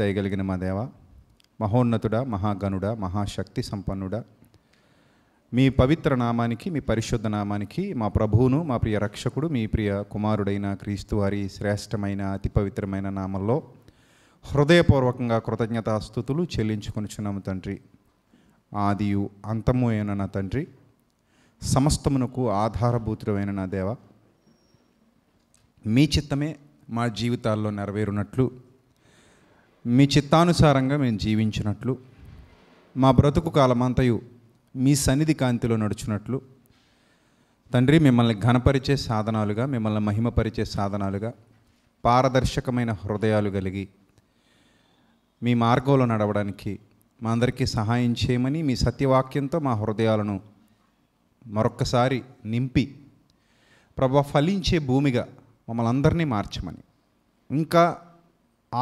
దయగలిగిన మా దేవ మహోన్నతుడ మహాగణుడ మహాశక్తి సంపన్నుడ మీ పవిత్ర నామానికి మీ పరిశుద్ధ నామానికి మా ప్రభువును మా ప్రియ రక్షకుడు మీ ప్రియ కుమారుడైన క్రీస్తు వారి శ్రేష్టమైన అతి పవిత్రమైన నామంలో హృదయపూర్వకంగా కృతజ్ఞతాస్థుతులు చెల్లించుకొనిచున్నాము తండ్రి ఆదియు అంతము అయిన నా తండ్రి సమస్తమునకు ఆధారభూతుడమైన నా దేవ మీ చిత్తమే మా జీవితాల్లో నెరవేరునట్లు మీ చిత్తానుసారంగా మేము జీవించినట్లు మా బ్రతుకు కాలమంతయు మీ సన్నిధి కాంతిలో నడుచున్నట్లు తండ్రి మిమ్మల్ని ఘనపరిచే సాధనాలుగా మిమ్మల్ని మహిమపరిచే సాధనాలుగా పారదర్శకమైన హృదయాలు కలిగి మీ మార్గంలో నడవడానికి మా అందరికీ సహాయం చేయమని మీ సత్యవాక్యంతో మా హృదయాలను మరొక్కసారి నింపి ప్రభా ఫలించే భూమిగా మమ్మల్ని అందరినీ మార్చమని ఇంకా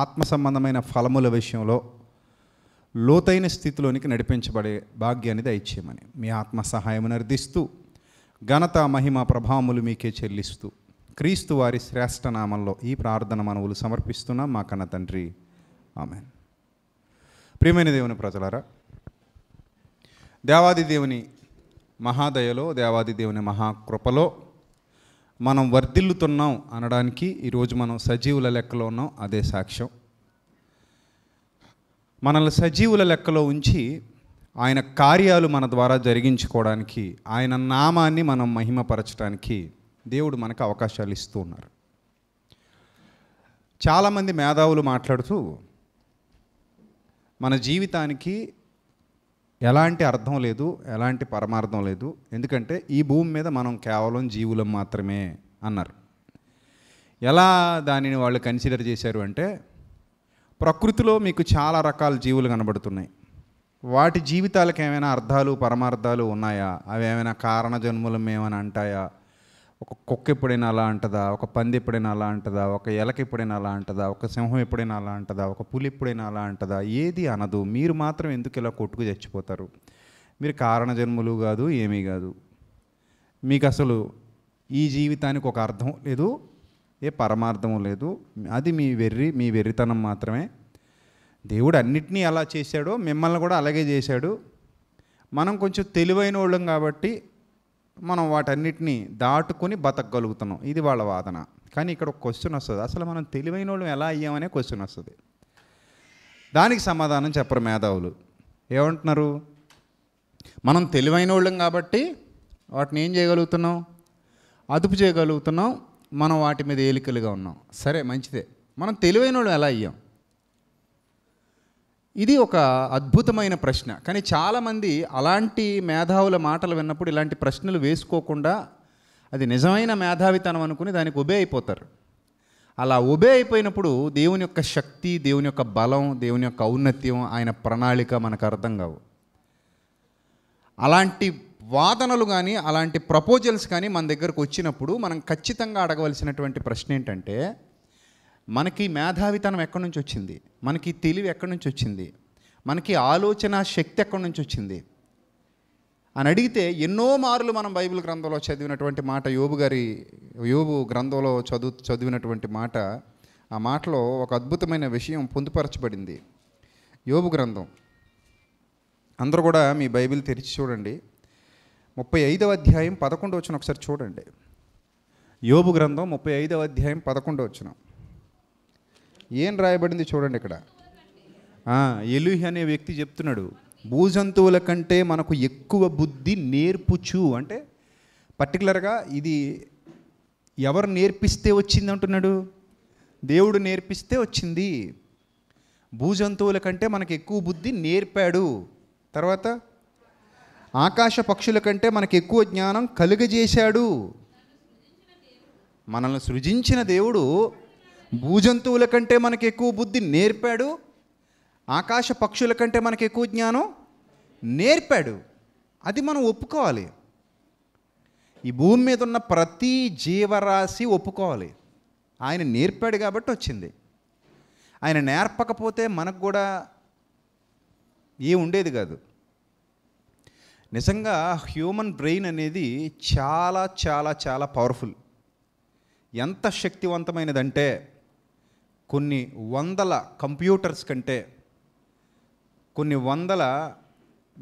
ఆత్మ సంబంధమైన ఫలముల విషయంలో లోతైన స్థితిలోనికి నడిపించబడే భాగ్యాన్ని దయచేయమని మీ ఆత్మ సహాయమును అర్థిస్తూ ఘనత మహిమ ప్రభావములు మీకే చెల్లిస్తూ క్రీస్తు వారి శ్రేష్ఠ నామంలో ఈ ప్రార్థన మనవులు సమర్పిస్తున్నాం మా కన్న తండ్రి ఆమె ప్రియమైన దేవుని ప్రజలారా దేవాది దేవుని మహాదయలో దేవాది దేవుని మహాకృపలో మనం వర్ధిల్లుతున్నాం అనడానికి ఈరోజు మనం సజీవుల లెక్కలో ఉన్నాం అదే సాక్ష్యం మనల్ని సజీవుల లెక్కలో ఉంచి ఆయన కార్యాలు మన ద్వారా జరిగించుకోవడానికి ఆయన నామాన్ని మనం మహిమపరచడానికి దేవుడు మనకు అవకాశాలు ఇస్తూ ఉన్నారు చాలామంది మేధావులు మాట్లాడుతూ మన జీవితానికి ఎలాంటి అర్థం లేదు ఎలాంటి పరమార్థం లేదు ఎందుకంటే ఈ భూమి మీద మనం కేవలం జీవులం మాత్రమే అన్నారు ఎలా దానిని వాళ్ళు కన్సిడర్ చేశారు అంటే ప్రకృతిలో మీకు చాలా రకాల జీవులు కనబడుతున్నాయి వాటి జీవితాలకు ఏమైనా అర్థాలు పరమార్థాలు ఉన్నాయా అవి ఏమైనా కారణ జన్ములం ఏమైనా అంటాయా ఒక కుక్క ఎప్పుడైనా అలా అంటదా ఒక పంది ఎప్పుడైనా అలా అంటదా ఒక ఎలక ఎప్పుడైనా అలా అంటదా ఒక సింహం ఎప్పుడైనా అలా అంటదా ఒక పులి ఎప్పుడైనా అలా అంటదా ఏది అనదు మీరు మాత్రం ఎందుకు ఇలా కొట్టుకు చచ్చిపోతారు మీరు కారణ జన్ములు కాదు ఏమీ కాదు మీకు అసలు ఈ జీవితానికి ఒక అర్థం లేదు ఏ పరమార్థము లేదు అది మీ వెర్రి మీ వెర్రితనం మాత్రమే దేవుడు అన్నిటినీ అలా చేశాడో మిమ్మల్ని కూడా అలాగే చేశాడు మనం కొంచెం తెలివైన వాళ్ళం కాబట్టి మనం వాటన్నిటినీ దాటుకొని బతకగలుగుతున్నాం ఇది వాళ్ళ వాదన కానీ ఇక్కడ ఒక క్వశ్చన్ వస్తుంది అసలు మనం తెలివైన వాళ్ళు ఎలా అయ్యామనే క్వశ్చన్ వస్తుంది దానికి సమాధానం చెప్పరు మేధావులు ఏమంటున్నారు మనం తెలివైన వాళ్ళం కాబట్టి వాటిని ఏం చేయగలుగుతున్నాం అదుపు చేయగలుగుతున్నాం మనం వాటి మీద ఏలికలుగా ఉన్నాం సరే మంచిదే మనం తెలివైన వాళ్ళు ఎలా అయ్యాం ఇది ఒక అద్భుతమైన ప్రశ్న కానీ చాలామంది అలాంటి మేధావుల మాటలు విన్నప్పుడు ఇలాంటి ప్రశ్నలు వేసుకోకుండా అది నిజమైన మేధావితనం అనుకుని దానికి ఉబే అయిపోతారు అలా ఉబే అయిపోయినప్పుడు దేవుని యొక్క శక్తి దేవుని యొక్క బలం దేవుని యొక్క ఔన్నత్యం ఆయన ప్రణాళిక మనకు అర్థం కావు అలాంటి వాదనలు కానీ అలాంటి ప్రపోజల్స్ కానీ మన దగ్గరకు వచ్చినప్పుడు మనం ఖచ్చితంగా అడగవలసినటువంటి ప్రశ్న ఏంటంటే మనకి మేధావితనం ఎక్కడి నుంచి వచ్చింది మనకి తెలివి ఎక్కడి నుంచి వచ్చింది మనకి ఆలోచన శక్తి ఎక్కడి నుంచి వచ్చింది అని అడిగితే ఎన్నో మార్లు మనం బైబిల్ గ్రంథంలో చదివినటువంటి మాట యోబు గారి యోబు గ్రంథంలో చదువు చదివినటువంటి మాట ఆ మాటలో ఒక అద్భుతమైన విషయం పొందుపరచబడింది యోబు గ్రంథం అందరూ కూడా మీ బైబిల్ తెరిచి చూడండి ముప్పై ఐదవ అధ్యాయం పదకొండు వచ్చిన ఒకసారి చూడండి యోబు గ్రంథం ముప్పై ఐదవ అధ్యాయం పదకొండు వచ్చినాం ఏం రాయబడింది చూడండి ఇక్కడ ఎలుహి అనే వ్యక్తి చెప్తున్నాడు భూజంతువుల కంటే మనకు ఎక్కువ బుద్ధి నేర్పుచు అంటే పర్టికులర్గా ఇది ఎవరు నేర్పిస్తే వచ్చింది అంటున్నాడు దేవుడు నేర్పిస్తే వచ్చింది భూజంతువుల కంటే మనకు ఎక్కువ బుద్ధి నేర్పాడు తర్వాత ఆకాశ పక్షుల కంటే మనకు ఎక్కువ జ్ఞానం కలుగజేశాడు మనల్ని సృజించిన దేవుడు భూజంతువుల కంటే మనకు ఎక్కువ బుద్ధి నేర్పాడు ఆకాశ పక్షుల కంటే మనకు ఎక్కువ జ్ఞానం నేర్పాడు అది మనం ఒప్పుకోవాలి ఈ భూమి మీద ఉన్న ప్రతి జీవరాశి ఒప్పుకోవాలి ఆయన నేర్పాడు కాబట్టి వచ్చింది ఆయన నేర్పకపోతే మనకు కూడా ఏ ఉండేది కాదు నిజంగా హ్యూమన్ బ్రెయిన్ అనేది చాలా చాలా చాలా పవర్ఫుల్ ఎంత శక్తివంతమైనదంటే కొన్ని వందల కంప్యూటర్స్ కంటే కొన్ని వందల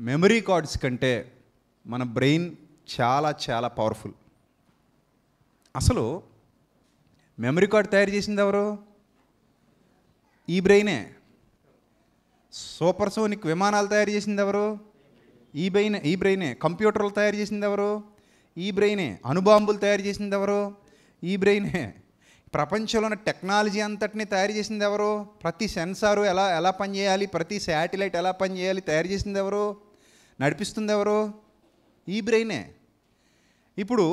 మెమరీ కార్డ్స్ కంటే మన బ్రెయిన్ చాలా చాలా పవర్ఫుల్ అసలు మెమరీ కార్డ్ తయారు చేసింది ఎవరు ఈ బ్రెయినే సూపర్ సోనిక్ విమానాలు తయారు చేసింది ఎవరు ఈ బ్రెయిన్ ఈ బ్రెయినే కంప్యూటర్లు తయారు చేసింది ఎవరు ఈ బ్రెయినే అనుబాంబులు తయారు చేసింది ఎవరు ఈ బ్రెయినే ప్రపంచంలోని టెక్నాలజీ అంతటిని తయారు చేసింది ఎవరు ప్రతి సెన్సారు ఎలా ఎలా పనిచేయాలి ప్రతి శాటిలైట్ ఎలా పనిచేయాలి తయారు చేసింది ఎవరు నడిపిస్తుంది ఎవరు ఈ బ్రెయినే ఇప్పుడు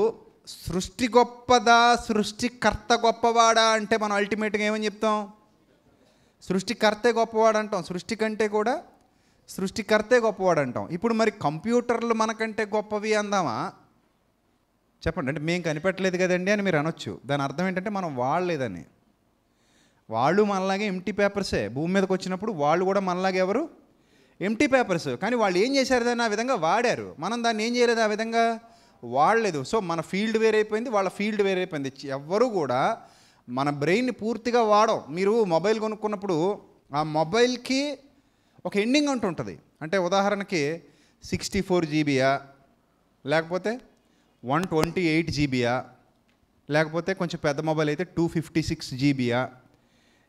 సృష్టి గొప్పదా సృష్టికర్త గొప్పవాడా అంటే మనం అల్టిమేట్గా ఏమని చెప్తాం సృష్టికర్తే గొప్పవాడు అంటాం సృష్టి కంటే కూడా సృష్టికర్తే గొప్పవాడు అంటాం ఇప్పుడు మరి కంప్యూటర్లు మనకంటే గొప్పవి అందామా చెప్పండి అంటే మేము కనిపెట్టలేదు కదండి అని మీరు అనొచ్చు దాని అర్థం ఏంటంటే మనం వాళ్ళలేదని వాళ్ళు మనలాగే ఎంటీ పేపర్సే భూమి మీదకి వచ్చినప్పుడు వాళ్ళు కూడా మనలాగే ఎవరు ఎంటీ పేపర్స్ కానీ వాళ్ళు ఏం చేశారు దాన్ని ఆ విధంగా వాడారు మనం దాన్ని ఏం చేయలేదు ఆ విధంగా వాడలేదు సో మన ఫీల్డ్ వేరైపోయింది వాళ్ళ ఫీల్డ్ వేరైపోయింది ఎవరు కూడా మన బ్రెయిన్ని పూర్తిగా వాడం మీరు మొబైల్ కొనుక్కున్నప్పుడు ఆ మొబైల్కి ఒక ఎండింగ్ ఉంటుంది అంటే ఉదాహరణకి సిక్స్టీ ఫోర్ జీబీయా లేకపోతే వన్ ట్వంటీ ఎయిట్ జీబీయా లేకపోతే కొంచెం పెద్ద మొబైల్ అయితే టూ ఫిఫ్టీ సిక్స్ జీబీయా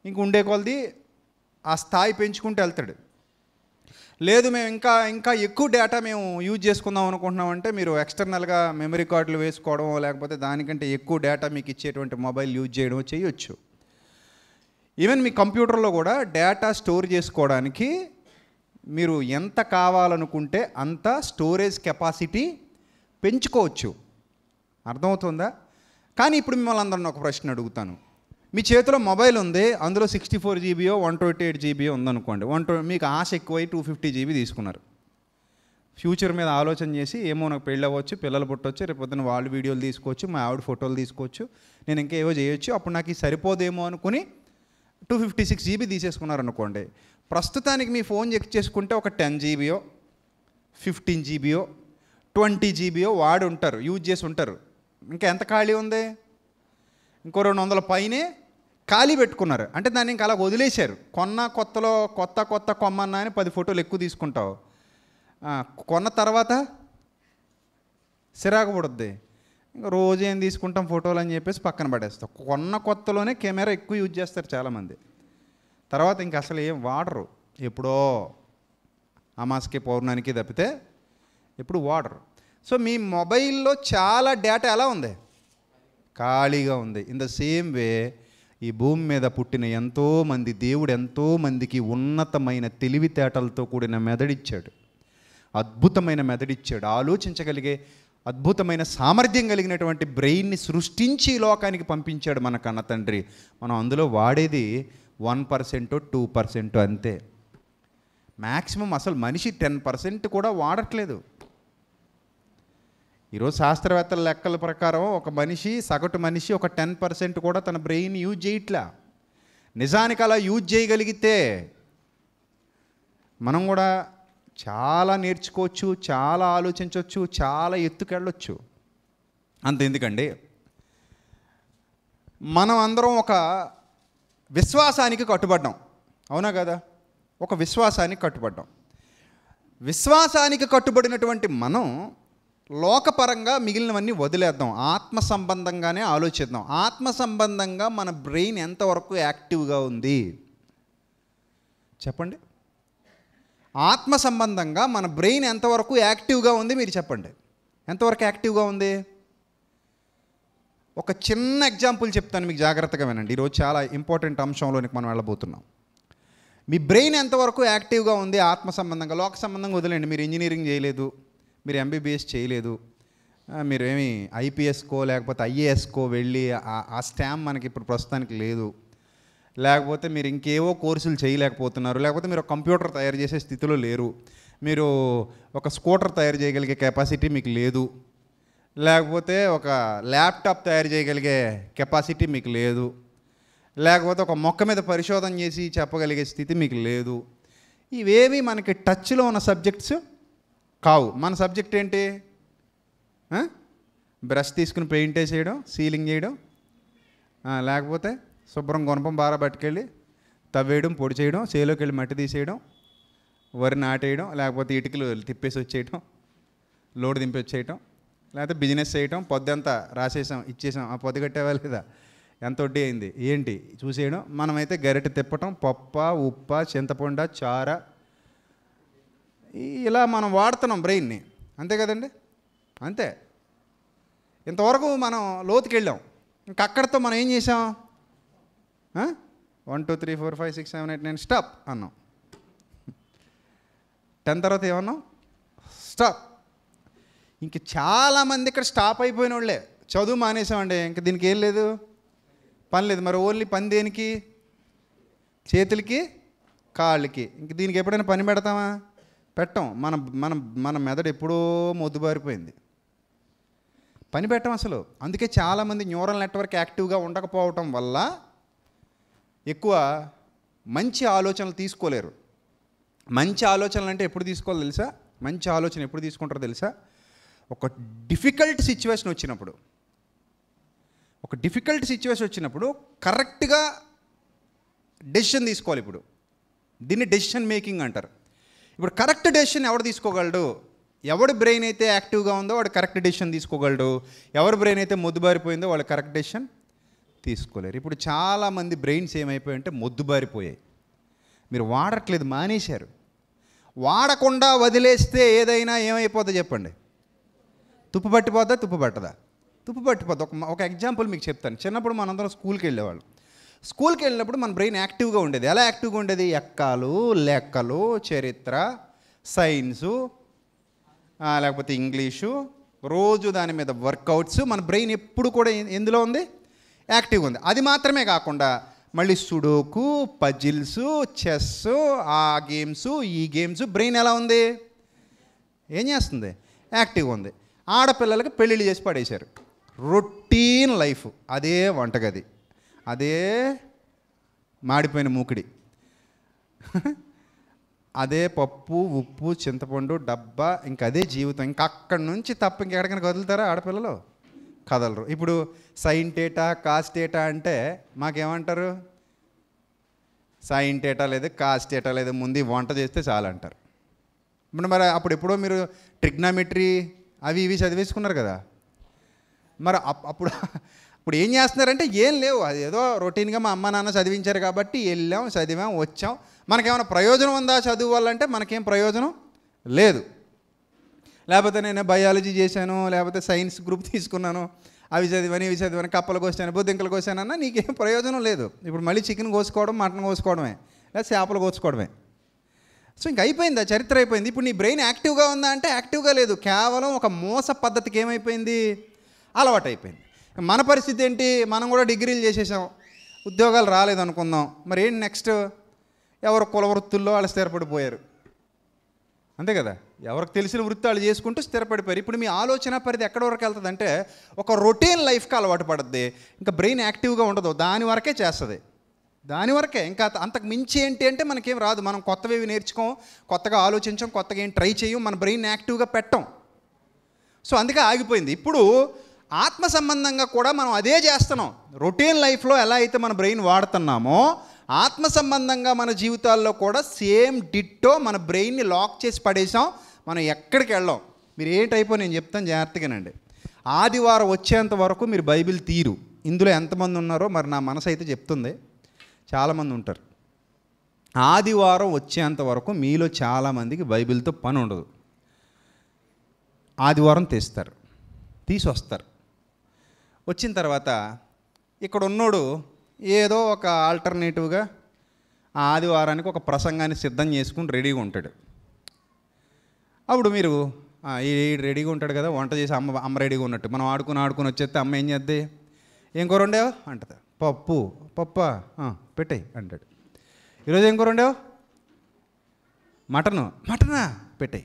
ఇంక ఉండే కొలది ఆ స్థాయి పెంచుకుంటూ వెళ్తాడు లేదు మేము ఇంకా ఇంకా ఎక్కువ డేటా మేము యూజ్ చేసుకుందాం అనుకుంటున్నామంటే మీరు ఎక్స్టర్నల్గా మెమరీ కార్డులు వేసుకోవడం లేకపోతే దానికంటే ఎక్కువ డేటా మీకు ఇచ్చేటువంటి మొబైల్ యూజ్ చేయడం చేయొచ్చు ఈవెన్ మీ కంప్యూటర్లో కూడా డేటా స్టోర్ చేసుకోవడానికి మీరు ఎంత కావాలనుకుంటే అంత స్టోరేజ్ కెపాసిటీ పెంచుకోవచ్చు అర్థమవుతుందా కానీ ఇప్పుడు మిమ్మల్ని అందరిని ఒక ప్రశ్న అడుగుతాను మీ చేతిలో మొబైల్ ఉంది అందులో సిక్స్టీ ఫోర్ జీబీయో వన్ ట్వంటీ ఎయిట్ జీబీయో ఉందనుకోండి వన్ ట్వంటీ మీకు ఆశ ఎక్కువై టూ ఫిఫ్టీ జీబీ తీసుకున్నారు ఫ్యూచర్ మీద ఆలోచన చేసి ఏమో నాకు పెళ్ళి అవ్వచ్చు పిల్లలు పుట్టవచ్చు రేపు పొద్దున వాళ్ళు వీడియోలు తీసుకోవచ్చు మా ఆవిడ ఫోటోలు తీసుకోవచ్చు నేను ఇంకా ఏవో చేయొచ్చు అప్పుడు నాకు సరిపోదేమో అనుకుని టూ ఫిఫ్టీ సిక్స్ జీబీ తీసేసుకున్నారనుకోండి ప్రస్తుతానికి మీ ఫోన్ చెక్ చేసుకుంటే ఒక టెన్ జీబీయో ఫిఫ్టీన్ జీబీయో ట్వంటీ జీబీయో వాడు ఉంటారు యూజ్ చేసి ఉంటారు ఇంకా ఎంత ఖాళీ ఉంది ఇంకో రెండు వందల పైనే ఖాళీ పెట్టుకున్నారు అంటే దాన్ని ఇంకా అలా వదిలేశారు కొన్న కొత్తలో కొత్త కొత్త కొమ్మన్నా అని పది ఫోటోలు ఎక్కువ తీసుకుంటావు కొన్న తర్వాత సిరాకు పడుద్ది ఇంకా రోజు ఏం తీసుకుంటాం ఫోటోలు అని చెప్పేసి పక్కన పడేస్తాం కొన్న కొత్తలోనే కెమెరా ఎక్కువ యూజ్ చేస్తారు చాలామంది తర్వాత ఇంక అసలు ఏం వాడరు ఎప్పుడో అమాస్కి పౌర్ణానికి తప్పితే ఎప్పుడు వాడరు సో మీ మొబైల్లో చాలా డేటా ఎలా ఉంది ఖాళీగా ఉంది ఇన్ ద సేమ్ వే ఈ భూమి మీద పుట్టిన ఎంతోమంది దేవుడు ఎంతోమందికి ఉన్నతమైన తెలివితేటలతో కూడిన మెదడిచ్చాడు అద్భుతమైన మెదడిచ్చాడు ఆలోచించగలిగే అద్భుతమైన సామర్థ్యం కలిగినటువంటి బ్రెయిన్ని సృష్టించి లోకానికి పంపించాడు మన కన్న తండ్రి మనం అందులో వాడేది వన్ పర్సెంట్ టూ పర్సెంట్ అంతే మ్యాక్సిమం అసలు మనిషి టెన్ పర్సెంట్ కూడా వాడట్లేదు ఈరోజు శాస్త్రవేత్తల లెక్కల ప్రకారం ఒక మనిషి సగటు మనిషి ఒక టెన్ పర్సెంట్ కూడా తన బ్రెయిన్ యూజ్ చేయట్లా నిజానికి అలా యూజ్ చేయగలిగితే మనం కూడా చాలా నేర్చుకోవచ్చు చాలా ఆలోచించవచ్చు చాలా ఎత్తుకెళ్ళొచ్చు అంత ఎందుకండి మనం అందరం ఒక విశ్వాసానికి కట్టుబడ్డాం అవునా కదా ఒక విశ్వాసానికి కట్టుబడ్డాం విశ్వాసానికి కట్టుబడినటువంటి మనం లోకపరంగా మిగిలినవన్నీ వదిలేద్దాం ఆత్మ సంబంధంగానే ఆలోచిద్దాం ఆత్మ సంబంధంగా మన బ్రెయిన్ ఎంతవరకు యాక్టివ్గా ఉంది చెప్పండి ఆత్మ సంబంధంగా మన బ్రెయిన్ ఎంతవరకు యాక్టివ్గా ఉంది మీరు చెప్పండి ఎంతవరకు యాక్టివ్గా ఉంది ఒక చిన్న ఎగ్జాంపుల్ చెప్తాను మీకు జాగ్రత్తగా వినండి ఈరోజు చాలా ఇంపార్టెంట్ అంశంలోనికి మనం వెళ్ళబోతున్నాం మీ బ్రెయిన్ ఎంతవరకు యాక్టివ్గా ఉంది ఆత్మ సంబంధంగా లోక సంబంధంగా వదిలేండి మీరు ఇంజనీరింగ్ చేయలేదు మీరు ఎంబీబీఎస్ చేయలేదు మీరు ఏమి ఐపీఎస్కో లేకపోతే ఐఏఎస్కో వెళ్ళి ఆ స్టామ్ మనకి ఇప్పుడు ప్రస్తుతానికి లేదు లేకపోతే మీరు ఇంకేవో కోర్సులు చేయలేకపోతున్నారు లేకపోతే మీరు కంప్యూటర్ తయారు చేసే స్థితిలో లేరు మీరు ఒక స్కూటర్ తయారు చేయగలిగే కెపాసిటీ మీకు లేదు లేకపోతే ఒక ల్యాప్టాప్ తయారు చేయగలిగే కెపాసిటీ మీకు లేదు లేకపోతే ఒక మొక్క మీద పరిశోధన చేసి చెప్పగలిగే స్థితి మీకు లేదు ఇవేవి మనకి టచ్లో ఉన్న సబ్జెక్ట్స్ కావు మన సబ్జెక్ట్ ఏంటి బ్రష్ తీసుకుని పెయింట్ చేయడం సీలింగ్ చేయడం లేకపోతే శుభ్రం గుణపం బాగా పట్టుకెళ్ళి తవ్వేయడం పొడి చేయడం చేలోకి వెళ్ళి మట్టి తీసేయడం వరి నాటేయడం లేకపోతే ఇటుకలు తిప్పేసి వచ్చేయటం లోడ్ దింపి వచ్చేయటం లేకపోతే బిజినెస్ చేయటం పొద్దంతా రాసేసాం ఇచ్చేసాం ఆ పొద్దు కట్టేవా లేదా ఎంత వడ్డీ అయింది ఏంటి చూసేయడం మనమైతే గరిటె తిప్పటం పప్ప ఉప్ప చింతపండు చార ఇలా మనం వాడుతున్నాం బ్రెయిన్ని అంతే కదండి అంతే ఇంతవరకు మనం లోతుకి వెళ్ళాం ఇంకా అక్కడితో మనం ఏం చేసాం one two three four five six seven eight nine stop అన్నాం టెన్ తర్వాత ఏమన్నాం స్టాప్ ఇంక చాలామంది ఇక్కడ స్టాప్ అయిపోయిన వాళ్ళే చదువు మానేసామండి ఇంక దీనికి ఏం లేదు పని లేదు మరి ఓన్లీ పని దేనికి చేతులకి కాళ్ళకి ఇంక దీనికి ఎప్పుడైనా పని పెడతామా పెట్టం మన మన మన మెదడు ఎప్పుడో మొద్దుబారిపోయింది పని పెట్టం అసలు అందుకే చాలామంది న్యూరల్ నెట్వర్క్ యాక్టివ్గా ఉండకపోవటం వల్ల ఎక్కువ మంచి ఆలోచనలు తీసుకోలేరు మంచి ఆలోచనలు అంటే ఎప్పుడు తీసుకోవాలి తెలుసా మంచి ఆలోచన ఎప్పుడు తీసుకుంటారో తెలుసా ఒక డిఫికల్ట్ సిచ్యువేషన్ వచ్చినప్పుడు ఒక డిఫికల్ట్ సిచ్యువేషన్ వచ్చినప్పుడు కరెక్ట్గా డెసిషన్ తీసుకోవాలి ఇప్పుడు దీన్ని డెసిషన్ మేకింగ్ అంటారు ఇప్పుడు కరెక్ట్ డెసిషన్ ఎవడు తీసుకోగలడు ఎవడు బ్రెయిన్ అయితే యాక్టివ్గా ఉందో వాడు కరెక్ట్ డెసిషన్ తీసుకోగలడు ఎవరి బ్రెయిన్ అయితే మొద్దుబారిపోయిందో వాళ్ళు కరెక్ట్ డెసిషన్ తీసుకోలేరు ఇప్పుడు చాలామంది బ్రెయిన్స్ ఏమైపోయాయంటే మొద్దుబారిపోయాయి మీరు వాడట్లేదు మానేశారు వాడకుండా వదిలేస్తే ఏదైనా ఏమైపోతుందో చెప్పండి తుప్పు పట్టిపోద్దా తుప్పు పట్టదా తుప్పు పట్టిపోద్ది ఒక ఒక ఎగ్జాంపుల్ మీకు చెప్తాను చిన్నప్పుడు మనందరం స్కూల్కి వెళ్ళేవాళ్ళు స్కూల్కి వెళ్ళినప్పుడు మన బ్రెయిన్ యాక్టివ్గా ఉండేది ఎలా యాక్టివ్గా ఉండేది ఎక్కలు లెక్కలు చరిత్ర సైన్సు లేకపోతే ఇంగ్లీషు రోజు దాని మీద వర్కౌట్స్ మన బ్రెయిన్ ఎప్పుడు కూడా ఎందులో ఉంది యాక్టివ్గా ఉంది అది మాత్రమే కాకుండా మళ్ళీ సుడోకు పజిల్స్ చెస్ ఆ గేమ్స్ ఈ గేమ్స్ బ్రెయిన్ ఎలా ఉంది ఏం చేస్తుంది యాక్టివ్గా ఉంది ఆడపిల్లలకి పెళ్ళిళ్ళు చేసి పడేశారు రొటీన్ లైఫ్ అదే వంటగది అదే మాడిపోయిన మూకిడి అదే పప్పు ఉప్పు చింతపండు డబ్బా ఇంకా అదే జీవితం ఇంకా అక్కడి నుంచి తప్ప ఇంకెక్కడికైనా కదులుతారా ఆడపిల్లలు కదలరు ఇప్పుడు కాస్ట్ టేటా అంటే మాకేమంటారు సైన్ టేటా లేదు టేటా లేదు ముందు వంట చేస్తే చాలు అంటారు ఇప్పుడు మరి అప్పుడు ఎప్పుడో మీరు ట్రిగ్నామెట్రీ అవి ఇవి చదివేసుకున్నారు కదా మరి అప్పుడు ఇప్పుడు ఏం చేస్తున్నారంటే ఏం లేవు అది ఏదో రొటీన్గా మా అమ్మ నాన్న చదివించారు కాబట్టి వెళ్ళాం చదివాం వచ్చాం మనకేమైనా ప్రయోజనం ఉందా చదువు వాళ్ళంటే మనకేం ప్రయోజనం లేదు లేకపోతే నేను బయాలజీ చేశాను లేకపోతే సైన్స్ గ్రూప్ తీసుకున్నాను అవి చదివని ఇవి చదివని కప్పలు కోసాను బుద్ధింకలు కోసానన్నా నీకేం ప్రయోజనం లేదు ఇప్పుడు మళ్ళీ చికెన్ కోసుకోవడం మటన్ కోసుకోవడమే లేదా చేపలు కోసుకోవడమే సో ఇంక అయిపోయిందా చరిత్ర అయిపోయింది ఇప్పుడు నీ బ్రెయిన్ యాక్టివ్గా ఉందా అంటే యాక్టివ్గా లేదు కేవలం ఒక మోస పద్ధతికి ఏమైపోయింది అలవాటు అయిపోయింది మన పరిస్థితి ఏంటి మనం కూడా డిగ్రీలు చేసేసాం ఉద్యోగాలు రాలేదనుకుందాం మరి ఏంటి నెక్స్ట్ ఎవరు కుల వృత్తుల్లో వాళ్ళు స్థిరపడిపోయారు అంతే కదా ఎవరికి తెలిసిన వృత్తి వాళ్ళు చేసుకుంటూ స్థిరపడిపోయారు ఇప్పుడు మీ ఆలోచన పరిధి ఎక్కడ వరకు వెళ్తుంది అంటే ఒక రొటీన్ లైఫ్కి అలవాటు పడుద్ది ఇంకా బ్రెయిన్ యాక్టివ్గా ఉండదు దాని వరకే చేస్తుంది దాని వరకే ఇంకా అంతకు మించి ఏంటి అంటే మనకేం రాదు మనం కొత్తవి నేర్చుకోం కొత్తగా ఆలోచించం కొత్తగా ఏం ట్రై చేయం మన బ్రెయిన్ యాక్టివ్గా పెట్టం సో అందుకే ఆగిపోయింది ఇప్పుడు ఆత్మ సంబంధంగా కూడా మనం అదే చేస్తున్నాం రొటీన్ లైఫ్లో ఎలా అయితే మన బ్రెయిన్ వాడుతున్నామో ఆత్మ సంబంధంగా మన జీవితాల్లో కూడా సేమ్ డిట్టో మన బ్రెయిన్ని లాక్ చేసి పడేసాం మనం ఎక్కడికి వెళ్ళాం మీరు ఏ టైపో నేను చెప్తాను జాగ్రత్తగానండి ఆదివారం వచ్చేంత వరకు మీరు బైబిల్ తీరు ఇందులో ఎంతమంది ఉన్నారో మరి నా మనసు అయితే చెప్తుంది చాలామంది ఉంటారు ఆదివారం వచ్చేంత వరకు మీలో చాలామందికి బైబిల్తో పని ఉండదు ఆదివారం తీస్తారు తీసి వస్తారు వచ్చిన తర్వాత ఇక్కడ ఉన్నోడు ఏదో ఒక ఆల్టర్నేటివ్గా ఆ ఆదివారానికి ఒక ప్రసంగాన్ని సిద్ధం చేసుకుని రెడీగా ఉంటాడు అప్పుడు మీరు ఈ రెడీగా ఉంటాడు కదా వంట చేసి అమ్మ అమ్మ రెడీగా ఉన్నట్టు మనం ఆడుకుని ఆడుకుని వచ్చేస్తే అమ్మ ఏం చేద్ది ఏం కూర ఉండేవు అంటది పప్పు పప్ప పెట్టాయి అంటాడు ఈరోజు ఏం కూర ఉండేవు మటను మటనా పెట్టాయి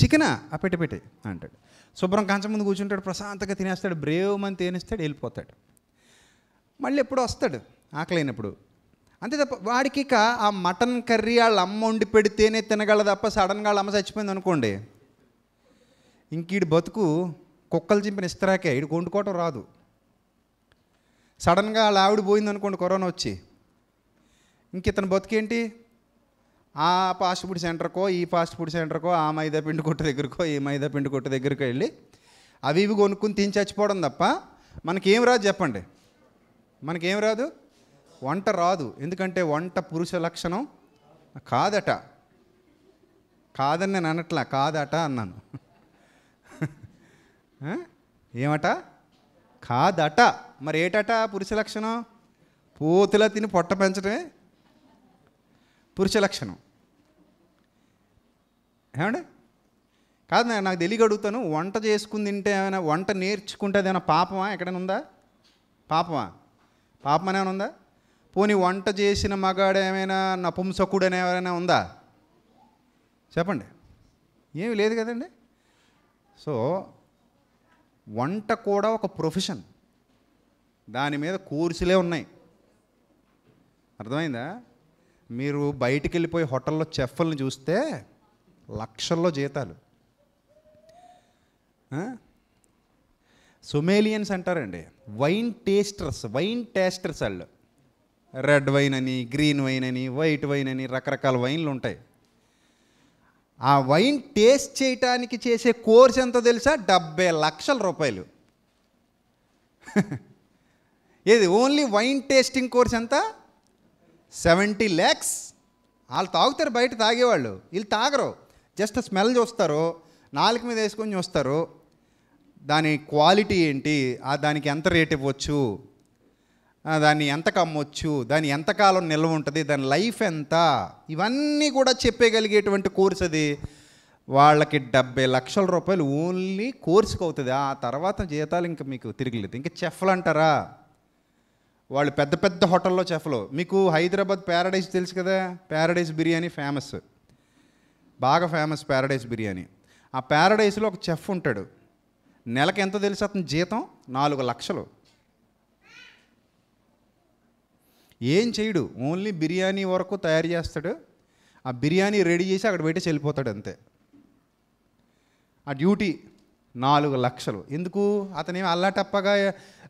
చికెనా పెట్టి పెట్టాయి అంటాడు శుభ్రం కంచం ముందు కూర్చుంటాడు ప్రశాంతంగా తినేస్తాడు బ్రేవ్ మంది తినేస్తాడు వెళ్ళిపోతాడు మళ్ళీ ఎప్పుడు వస్తాడు ఆకలైనప్పుడు అంతే తప్ప వాడికి ఇక ఆ మటన్ కర్రీ వాళ్ళ అమ్మ వండి పెడితేనే తినగల తప్ప సడన్గా వాళ్ళ అమ్మ చచ్చిపోయింది అనుకోండి ఇంకీడు బతుకు కుక్కలు చింపిన ఇస్తరాకే ఇడు వండుకోవటం రాదు సడన్గా వాళ్ళ ఆవిడ పోయింది అనుకోండి కరోనా వచ్చి ఇంక ఇతని బతుకేంటి ఆ ఫాస్ట్ ఫుడ్ సెంటర్కో ఈ ఫాస్ట్ ఫుడ్ సెంటర్కో ఆ మైదా పిండి కొట్ట దగ్గరకో ఈ మైదా పిండి కొట్ట దగ్గరికి వెళ్ళి అవి ఇవి కొనుక్కుని తిని చచ్చిపోవడం తప్ప మనకేం రాదు చెప్పండి మనకేం రాదు వంట రాదు ఎందుకంటే వంట పురుష లక్షణం కాదట కాదని నేను అనట్లా కాదట అన్నాను ఏమట కాదట మరి ఏటట పురుష లక్షణం పూతలా తిని పొట్ట పెంచడమే పురుష లక్షణం ఏమండి కాదు నాకు తెలియ అడుగుతాను వంట చేసుకుని తింటే ఏమైనా వంట నేర్చుకుంటే ఏమైనా పాపమా ఎక్కడైనా ఉందా పాపమా పాపం ఏమైనా ఉందా పోనీ వంట చేసిన మగాడు ఏమైనా నపుంసకుడు అనే ఎవరైనా ఉందా చెప్పండి ఏమి లేదు కదండి సో వంట కూడా ఒక ప్రొఫెషన్ దాని మీద కోర్సులే ఉన్నాయి అర్థమైందా మీరు బయటికి వెళ్ళిపోయి హోటల్లో చెఫ్లను చూస్తే లక్షల్లో జీతాలు సుమేలియన్స్ అంటారండి వైన్ టేస్టర్స్ వైన్ టేస్టర్స్ వాళ్ళు రెడ్ వైన్ అని గ్రీన్ వైన్ అని వైట్ వైన్ అని రకరకాల వైన్లు ఉంటాయి ఆ వైన్ టేస్ట్ చేయటానికి చేసే కోర్స్ ఎంతో తెలుసా డెబ్బై లక్షల రూపాయలు ఏది ఓన్లీ వైన్ టేస్టింగ్ కోర్స్ ఎంత సెవెంటీ ల్యాక్స్ వాళ్ళు తాగుతారు బయట తాగేవాళ్ళు వీళ్ళు తాగరు జస్ట్ స్మెల్ చూస్తారు నాలుక మీద వేసుకొని చూస్తారు దాని క్వాలిటీ ఏంటి దానికి ఎంత రేట్ ఇవ్వచ్చు దాన్ని ఎంత కమ్మొచ్చు దాన్ని ఎంతకాలం నిల్వ ఉంటుంది దాని లైఫ్ ఎంత ఇవన్నీ కూడా చెప్పేయగలిగేటువంటి కోర్స్ అది వాళ్ళకి డెబ్బై లక్షల రూపాయలు ఓన్లీ కోర్సుకు అవుతుంది ఆ తర్వాత జీతాలు ఇంకా మీకు తిరగలేదు ఇంకా చెఫ్లు అంటారా వాళ్ళు పెద్ద పెద్ద హోటల్లో చెఫ్లు మీకు హైదరాబాద్ ప్యారడైజ్ తెలుసు కదా ప్యారడైజ్ బిర్యానీ ఫేమస్ బాగా ఫేమస్ ప్యారడైస్ బిర్యానీ ఆ ప్యారడైస్లో ఒక చెఫ్ ఉంటాడు నెలకు ఎంత తెలుసు అతని జీతం నాలుగు లక్షలు ఏం చేయడు ఓన్లీ బిర్యానీ వరకు తయారు చేస్తాడు ఆ బిర్యానీ రెడీ చేసి అక్కడ పెట్టి చెల్లిపోతాడు అంతే ఆ డ్యూటీ నాలుగు లక్షలు ఎందుకు అతనేం అల్లాటప్పగా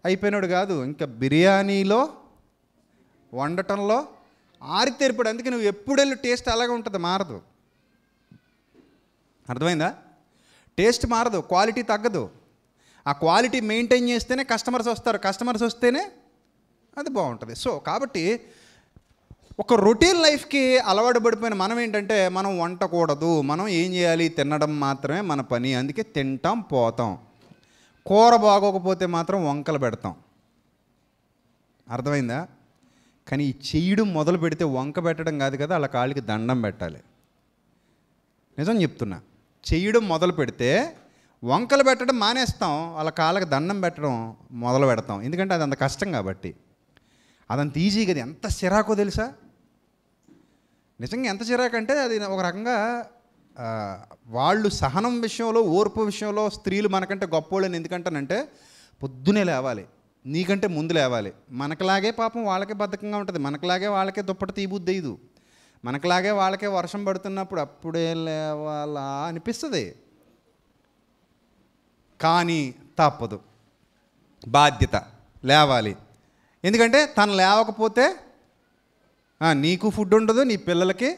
అయిపోయినాడు కాదు ఇంకా బిర్యానీలో వండటంలో ఆరి అందుకే నువ్వు ఎప్పుడెళ్ళు టేస్ట్ అలాగే ఉంటుంది మారదు అర్థమైందా టేస్ట్ మారదు క్వాలిటీ తగ్గదు ఆ క్వాలిటీ మెయింటైన్ చేస్తేనే కస్టమర్స్ వస్తారు కస్టమర్స్ వస్తేనే అది బాగుంటుంది సో కాబట్టి ఒక రొటీన్ లైఫ్కి అలవాటు పడిపోయిన మనం ఏంటంటే మనం వంటకూడదు మనం ఏం చేయాలి తినడం మాత్రమే మన పని అందుకే తింటాం పోతాం కూర బాగోకపోతే మాత్రం వంకలు పెడతాం అర్థమైందా కానీ ఈ చేయడం మొదలు పెడితే వంక పెట్టడం కాదు కదా వాళ్ళ కాళ్ళకి దండం పెట్టాలి నిజం చెప్తున్నా చేయడం మొదలు పెడితే వంకలు పెట్టడం మానేస్తాం వాళ్ళ కాళ్ళకి దండం పెట్టడం మొదలు పెడతాం ఎందుకంటే అది అంత కష్టం కాబట్టి అదంత ఈజీ కదా ఎంత చిరాకో తెలుసా నిజంగా ఎంత చిరాకు అంటే అది ఒక రకంగా వాళ్ళు సహనం విషయంలో ఓర్పు విషయంలో స్త్రీలు మనకంటే గొప్పోళ్ళని ఎందుకంటానంటే పొద్దునే లేవాలి నీకంటే ముందు లేవాలి మనకులాగే పాపం వాళ్ళకే బద్ధకంగా ఉంటుంది మనకులాగే వాళ్ళకే దుప్పటి తీబుద్ది మనకులాగే వాళ్ళకే వర్షం పడుతున్నప్పుడు అప్పుడే లేవాలా అనిపిస్తుంది కానీ తప్పదు బాధ్యత లేవాలి ఎందుకంటే తను లేవకపోతే నీకు ఫుడ్ ఉండదు నీ పిల్లలకి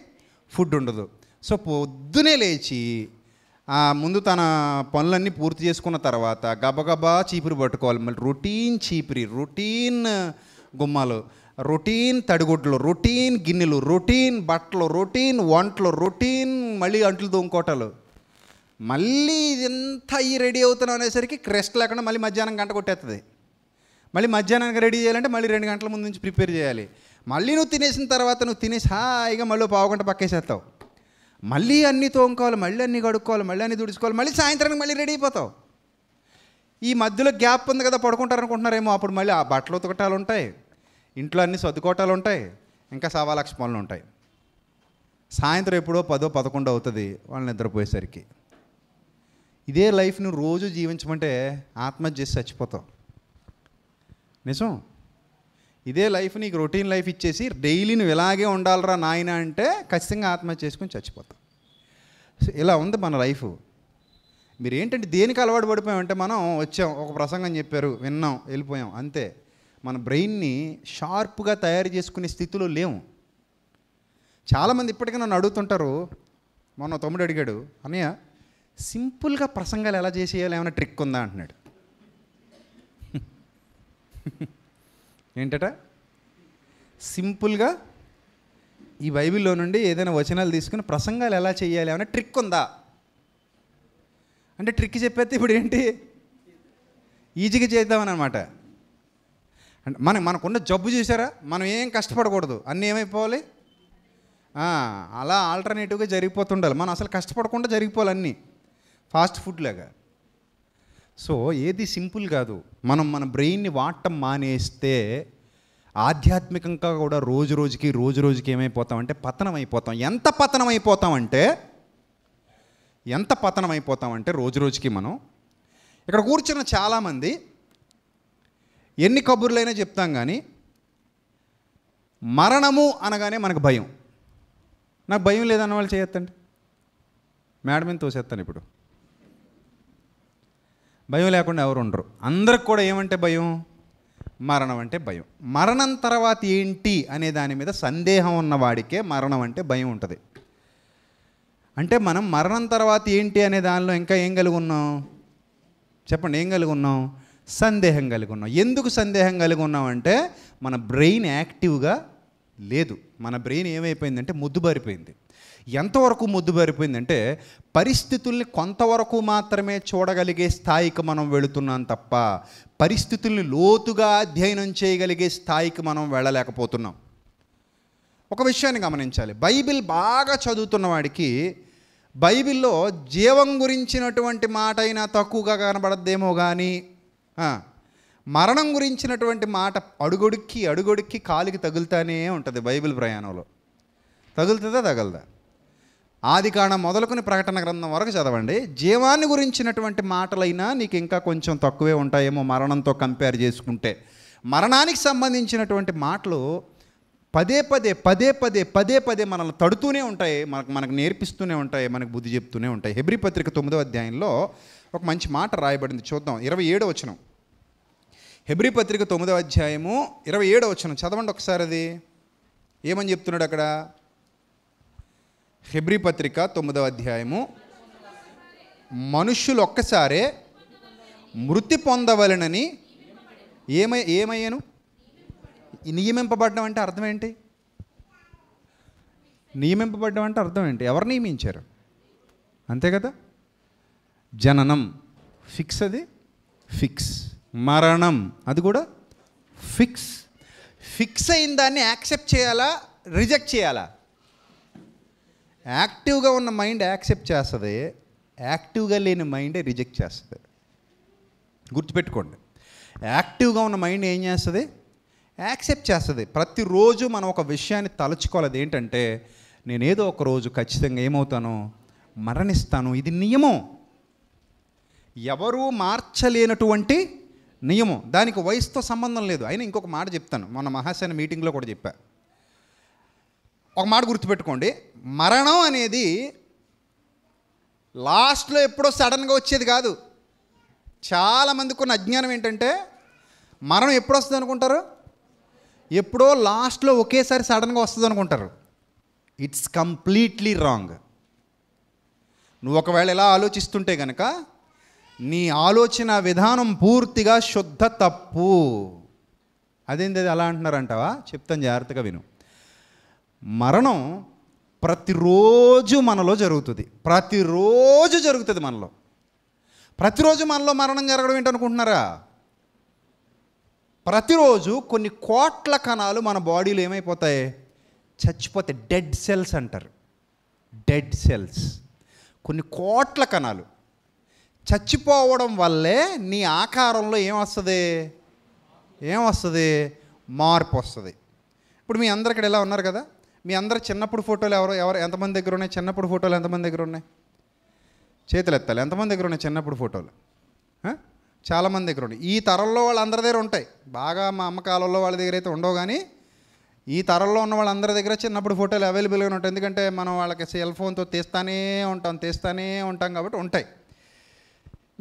ఫుడ్ ఉండదు సో పొద్దునే లేచి ముందు తన పనులన్నీ పూర్తి చేసుకున్న తర్వాత గబగబా చీపురు పట్టుకోవాలి మళ్ళీ రొటీన్ చీపురి రొటీన్ గుమ్మాలు రొటీన్ తడిగుడ్లు రొటీన్ గిన్నెలు రొటీన్ బట్టలు రొటీన్ వంటలు రొటీన్ మళ్ళీ అంట్లు దోముకోటలు మళ్ళీ ఎంత అయ్యి రెడీ అవుతున్నాం అనేసరికి క్రెస్ట్ లేకుండా మళ్ళీ మధ్యాహ్నం గంట కొట్టేస్తుంది మళ్ళీ మధ్యాహ్నానికి రెడీ చేయాలంటే మళ్ళీ రెండు గంటల ముందు నుంచి ప్రిపేర్ చేయాలి మళ్ళీ నువ్వు తినేసిన తర్వాత నువ్వు తినేసి హాయిగా మళ్ళీ పావుగంట పక్కేసేస్తావు మళ్ళీ అన్నీ తోముకోవాలి మళ్ళీ అన్నీ కడుక్కోవాలి మళ్ళీ అన్నీ దుడుచుకోవాలి మళ్ళీ సాయంత్రానికి మళ్ళీ రెడీ అయిపోతావు ఈ మధ్యలో గ్యాప్ ఉంది కదా పడుకుంటారనుకుంటున్నారేమో అప్పుడు మళ్ళీ ఆ బట్టలు ఉతకటాలు ఉంటాయి ఇంట్లో అన్ని సర్దుకోటాలు ఉంటాయి ఇంకా సవా లక్ష పనులు ఉంటాయి సాయంత్రం ఎప్పుడో పదో పదకొండో అవుతుంది వాళ్ళని నిద్రపోయేసరికి ఇదే లైఫ్ని రోజు జీవించమంటే ఆత్మహత్య చేసి చచ్చిపోతాం నిజం ఇదే లైఫ్ నీకు రొటీన్ లైఫ్ ఇచ్చేసి డైలీ నువ్వు ఇలాగే ఉండాలరా నాయన అంటే ఖచ్చితంగా ఆత్మహత్య చేసుకుని చచ్చిపోతాం ఇలా ఉంది మన లైఫ్ మీరు ఏంటంటే దేనికి అలవాటు పడిపోయామంటే మనం వచ్చాం ఒక ప్రసంగం చెప్పారు విన్నాం వెళ్ళిపోయాం అంతే మన బ్రెయిన్ని షార్ప్గా తయారు చేసుకునే స్థితిలో లేవు చాలామంది ఇప్పటికీ నన్ను అడుగుతుంటారు మొన్న తమ్ముడు అడిగాడు అన్నయ్య సింపుల్గా ప్రసంగాలు ఎలా చేసేయాలి ఏమైనా ట్రిక్ ఉందా అంటున్నాడు ఏంటట సింపుల్గా ఈ బైబిల్లో నుండి ఏదైనా వచనాలు తీసుకుని ప్రసంగాలు ఎలా చేయాలి ఏమైనా ట్రిక్ ఉందా అంటే ట్రిక్ చెప్పేస్తే ఇప్పుడు ఏంటి ఈజీగా చేద్దామని అనమాట అంటే మనకు మనకున్న జబ్బు చూసారా మనం ఏం కష్టపడకూడదు అన్నీ ఏమైపోవాలి అలా ఆల్టర్నేటివ్గా జరిగిపోతుండాలి మనం అసలు కష్టపడకుండా జరిగిపోవాలి అన్నీ ఫాస్ట్ ఫుడ్ లాగా సో ఏది సింపుల్ కాదు మనం మన బ్రెయిన్ని వాడటం మానేస్తే ఆధ్యాత్మికంగా కూడా రోజు రోజుకి రోజు రోజుకి ఏమైపోతామంటే పతనం అయిపోతాం ఎంత పతనం అయిపోతామంటే ఎంత పతనం అయిపోతామంటే రోజు రోజుకి మనం ఇక్కడ కూర్చున్న చాలామంది ఎన్ని కబుర్లైనా చెప్తాం కానీ మరణము అనగానే మనకు భయం నాకు భయం లేదన్న వాళ్ళు చేయొద్దండి మేడమేం తోసేస్తాను ఇప్పుడు భయం లేకుండా ఎవరు ఉండరు అందరికి కూడా ఏమంటే భయం మరణం అంటే భయం మరణం తర్వాత ఏంటి అనే దాని మీద సందేహం ఉన్నవాడికే మరణం అంటే భయం ఉంటుంది అంటే మనం మరణం తర్వాత ఏంటి అనే దానిలో ఇంకా ఏం కలిగి ఉన్నాం చెప్పండి ఏం కలిగి ఉన్నాం సందేహం కలిగి ఉన్నాం ఎందుకు సందేహం కలిగి ఉన్నామంటే మన బ్రెయిన్ యాక్టివ్గా లేదు మన బ్రెయిన్ ఏమైపోయిందంటే ముద్దుబారిపోయింది ఎంతవరకు ముద్దుబారిపోయిందంటే పరిస్థితుల్ని కొంతవరకు మాత్రమే చూడగలిగే స్థాయికి మనం వెళుతున్నాం తప్ప పరిస్థితుల్ని లోతుగా అధ్యయనం చేయగలిగే స్థాయికి మనం వెళ్ళలేకపోతున్నాం ఒక విషయాన్ని గమనించాలి బైబిల్ బాగా చదువుతున్న వాడికి బైబిల్లో జీవం గురించినటువంటి మాట అయినా తక్కువగా కనబడద్దేమో కానీ మరణం గురించినటువంటి మాట అడుగొడుక్కి అడుగొడుక్కి కాలికి తగులుతానే ఉంటుంది బైబిల్ ప్రయాణంలో తగులుతుందా తగలదా ఆది కాణం మొదలుకుని ప్రకటన గ్రంథం వరకు చదవండి జీవాన్ని గురించినటువంటి మాటలైనా నీకు ఇంకా కొంచెం తక్కువే ఉంటాయేమో మరణంతో కంపేర్ చేసుకుంటే మరణానికి సంబంధించినటువంటి మాటలు పదే పదే పదే పదే పదే పదే మనల్ని తడుతూనే ఉంటాయి మనకు మనకు నేర్పిస్తూనే ఉంటాయి మనకు బుద్ధి చెప్తూనే ఉంటాయి హెబ్రి పత్రిక తొమ్మిదో అధ్యాయంలో ఒక మంచి మాట రాయబడింది చూద్దాం ఇరవై ఏడో వచ్చినాం హెబ్రి పత్రిక తొమ్మిదవ అధ్యాయము ఇరవై ఏడవ వచ్చిన చదవండి ఒకసారి అది ఏమని చెప్తున్నాడు అక్కడ హెబ్రి పత్రిక తొమ్మిదవ అధ్యాయము మనుష్యులు ఒక్కసారే మృతి పొందవలనని ఏమై ఏమయ్యాను నియమింపబడ్డం అంటే అర్థం ఏంటి నియమింపబడ్డం అంటే అర్థం ఏంటి ఎవరు నియమించారు అంతే కదా జననం ఫిక్స్ అది ఫిక్స్ మరణం అది కూడా ఫిక్స్ ఫిక్స్ అయిన దాన్ని యాక్సెప్ట్ చేయాలా రిజెక్ట్ చేయాలా యాక్టివ్గా ఉన్న మైండ్ యాక్సెప్ట్ చేస్తుంది యాక్టివ్గా లేని మైండే రిజెక్ట్ చేస్తుంది గుర్తుపెట్టుకోండి యాక్టివ్గా ఉన్న మైండ్ ఏం చేస్తుంది యాక్సెప్ట్ చేస్తుంది ప్రతిరోజు మనం ఒక విషయాన్ని తలుచుకోవాలి ఏంటంటే నేను ఏదో ఒక రోజు ఖచ్చితంగా ఏమవుతాను మరణిస్తాను ఇది నియమం ఎవరూ మార్చలేనటువంటి నియమం దానికి వయసుతో సంబంధం లేదు అయినా ఇంకొక మాట చెప్తాను మొన్న మహాసేన మీటింగ్లో కూడా చెప్పా ఒక మాట గుర్తుపెట్టుకోండి మరణం అనేది లాస్ట్లో ఎప్పుడో సడన్గా వచ్చేది కాదు చాలామందికి ఉన్న అజ్ఞానం ఏంటంటే మరణం ఎప్పుడు వస్తుంది అనుకుంటారు ఎప్పుడో లాస్ట్లో ఒకేసారి సడన్గా వస్తుంది అనుకుంటారు ఇట్స్ కంప్లీట్లీ రాంగ్ నువ్వు ఒకవేళ ఎలా ఆలోచిస్తుంటే కనుక నీ ఆలోచన విధానం పూర్తిగా శుద్ధ తప్పు అదేంది అది అలా అంటున్నారంటావా చెప్తాను జాగ్రత్తగా విను మరణం ప్రతిరోజు మనలో జరుగుతుంది ప్రతిరోజు జరుగుతుంది మనలో ప్రతిరోజు మనలో మరణం జరగడం ఏంటనుకుంటున్నారా ప్రతిరోజు కొన్ని కోట్ల కణాలు మన బాడీలో ఏమైపోతాయి చచ్చిపోతాయి డెడ్ సెల్స్ అంటారు డెడ్ సెల్స్ కొన్ని కోట్ల కణాలు చచ్చిపోవడం వల్లే నీ ఆకారంలో ఏమొస్తుంది ఏమొస్తుంది మార్పు వస్తుంది ఇప్పుడు మీ అందరు ఇక్కడ ఇలా ఉన్నారు కదా మీ అందరు చిన్నప్పుడు ఫోటోలు ఎవరు ఎవరు ఎంతమంది దగ్గర ఉన్నాయి చిన్నప్పుడు ఫోటోలు ఎంతమంది దగ్గర ఉన్నాయి చేతులు ఎత్తాలి ఎంతమంది దగ్గర ఉన్నాయి చిన్నప్పుడు ఫోటోలు చాలామంది దగ్గర ఉన్నాయి ఈ తరంలో వాళ్ళందరి దగ్గర ఉంటాయి బాగా మా అమ్మకాలంలో వాళ్ళ దగ్గర అయితే ఉండవు కానీ ఈ తరంలో ఉన్న వాళ్ళందరి దగ్గర చిన్నప్పుడు ఫోటోలు అవైలబుల్గా ఉంటాయి ఎందుకంటే మనం వాళ్ళకి సెల్ ఫోన్తో తీస్తానే ఉంటాం తీస్తానే ఉంటాం కాబట్టి ఉంటాయి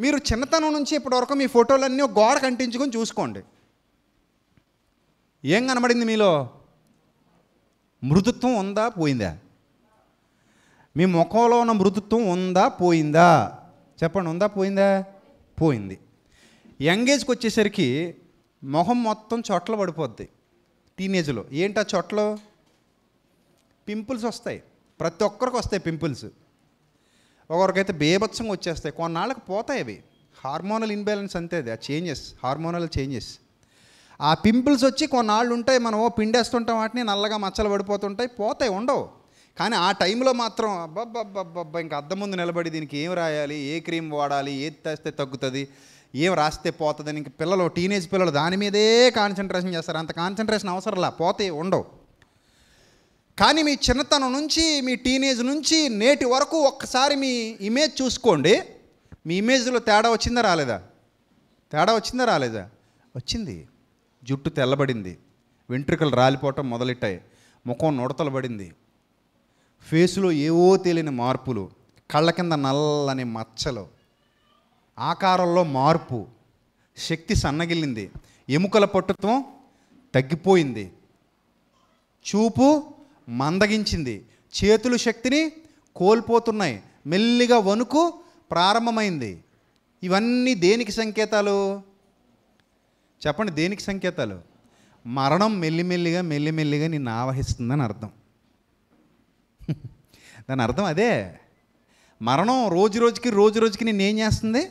మీరు చిన్నతనం నుంచి ఇప్పటివరకు మీ ఫోటోలన్నీ గోడ కంటించుకొని చూసుకోండి ఏం కనబడింది మీలో మృదుత్వం ఉందా పోయిందా మీ ముఖంలో ఉన్న మృదుత్వం ఉందా పోయిందా చెప్పండి ఉందా పోయిందా పోయింది యంగ్ ఏజ్కి వచ్చేసరికి మొహం మొత్తం చొట్ల పడిపోద్ది టీనేజ్లో ఏంటి ఆ చొట్లు పింపుల్స్ వస్తాయి ప్రతి ఒక్కరికి వస్తాయి పింపుల్స్ ఒకరికైతే బేభత్సంగా వచ్చేస్తాయి కొన్నాళ్ళకి పోతాయి అవి హార్మోనల్ ఇన్బ్యాలెన్స్ అంతే అది ఆ చేంజెస్ హార్మోనల్ చేంజెస్ ఆ పింపుల్స్ వచ్చి కొన్నాళ్ళు ఉంటాయి మనం పిండేస్తుంటాం వాటిని నల్లగా మచ్చలు పడిపోతుంటాయి పోతాయి ఉండవు కానీ ఆ టైంలో మాత్రం అబ్బబ్బబ్బబ్బ ఇంకా అద్దం ముందు నిలబడి దీనికి ఏం రాయాలి ఏ క్రీమ్ వాడాలి ఏది తెస్తే తగ్గుతుంది ఏం రాస్తే పోతుంది ఇంక పిల్లలు టీనేజ్ పిల్లలు దాని మీదే కాన్సన్ట్రేషన్ చేస్తారు అంత కాన్సన్ట్రేషన్ అవసరంలా పోతే ఉండవు కానీ మీ చిన్నతనం నుంచి మీ టీనేజ్ నుంచి నేటి వరకు ఒక్కసారి మీ ఇమేజ్ చూసుకోండి మీ ఇమేజ్లో తేడా వచ్చిందా రాలేదా తేడా వచ్చిందా రాలేదా వచ్చింది జుట్టు తెల్లబడింది వెంట్రుకలు రాలిపోవటం మొదలెట్టాయి ముఖం నుడతలు పడింది ఫేసులో ఏవో తెలియని మార్పులు కళ్ళ కింద నల్లని మచ్చలు ఆకారంలో మార్పు శక్తి సన్నగిల్లింది ఎముకల పట్టుత్వం తగ్గిపోయింది చూపు మందగించింది చేతులు శక్తిని కోల్పోతున్నాయి మెల్లిగా వణుకు ప్రారంభమైంది ఇవన్నీ దేనికి సంకేతాలు చెప్పండి దేనికి సంకేతాలు మరణం మెల్లిమెల్లిగా మెల్లిమెల్లిగా నిన్ను ఆవహిస్తుందని అర్థం దాని అర్థం అదే మరణం రోజు రోజుకి రోజు రోజుకి నేనేం చేస్తుంది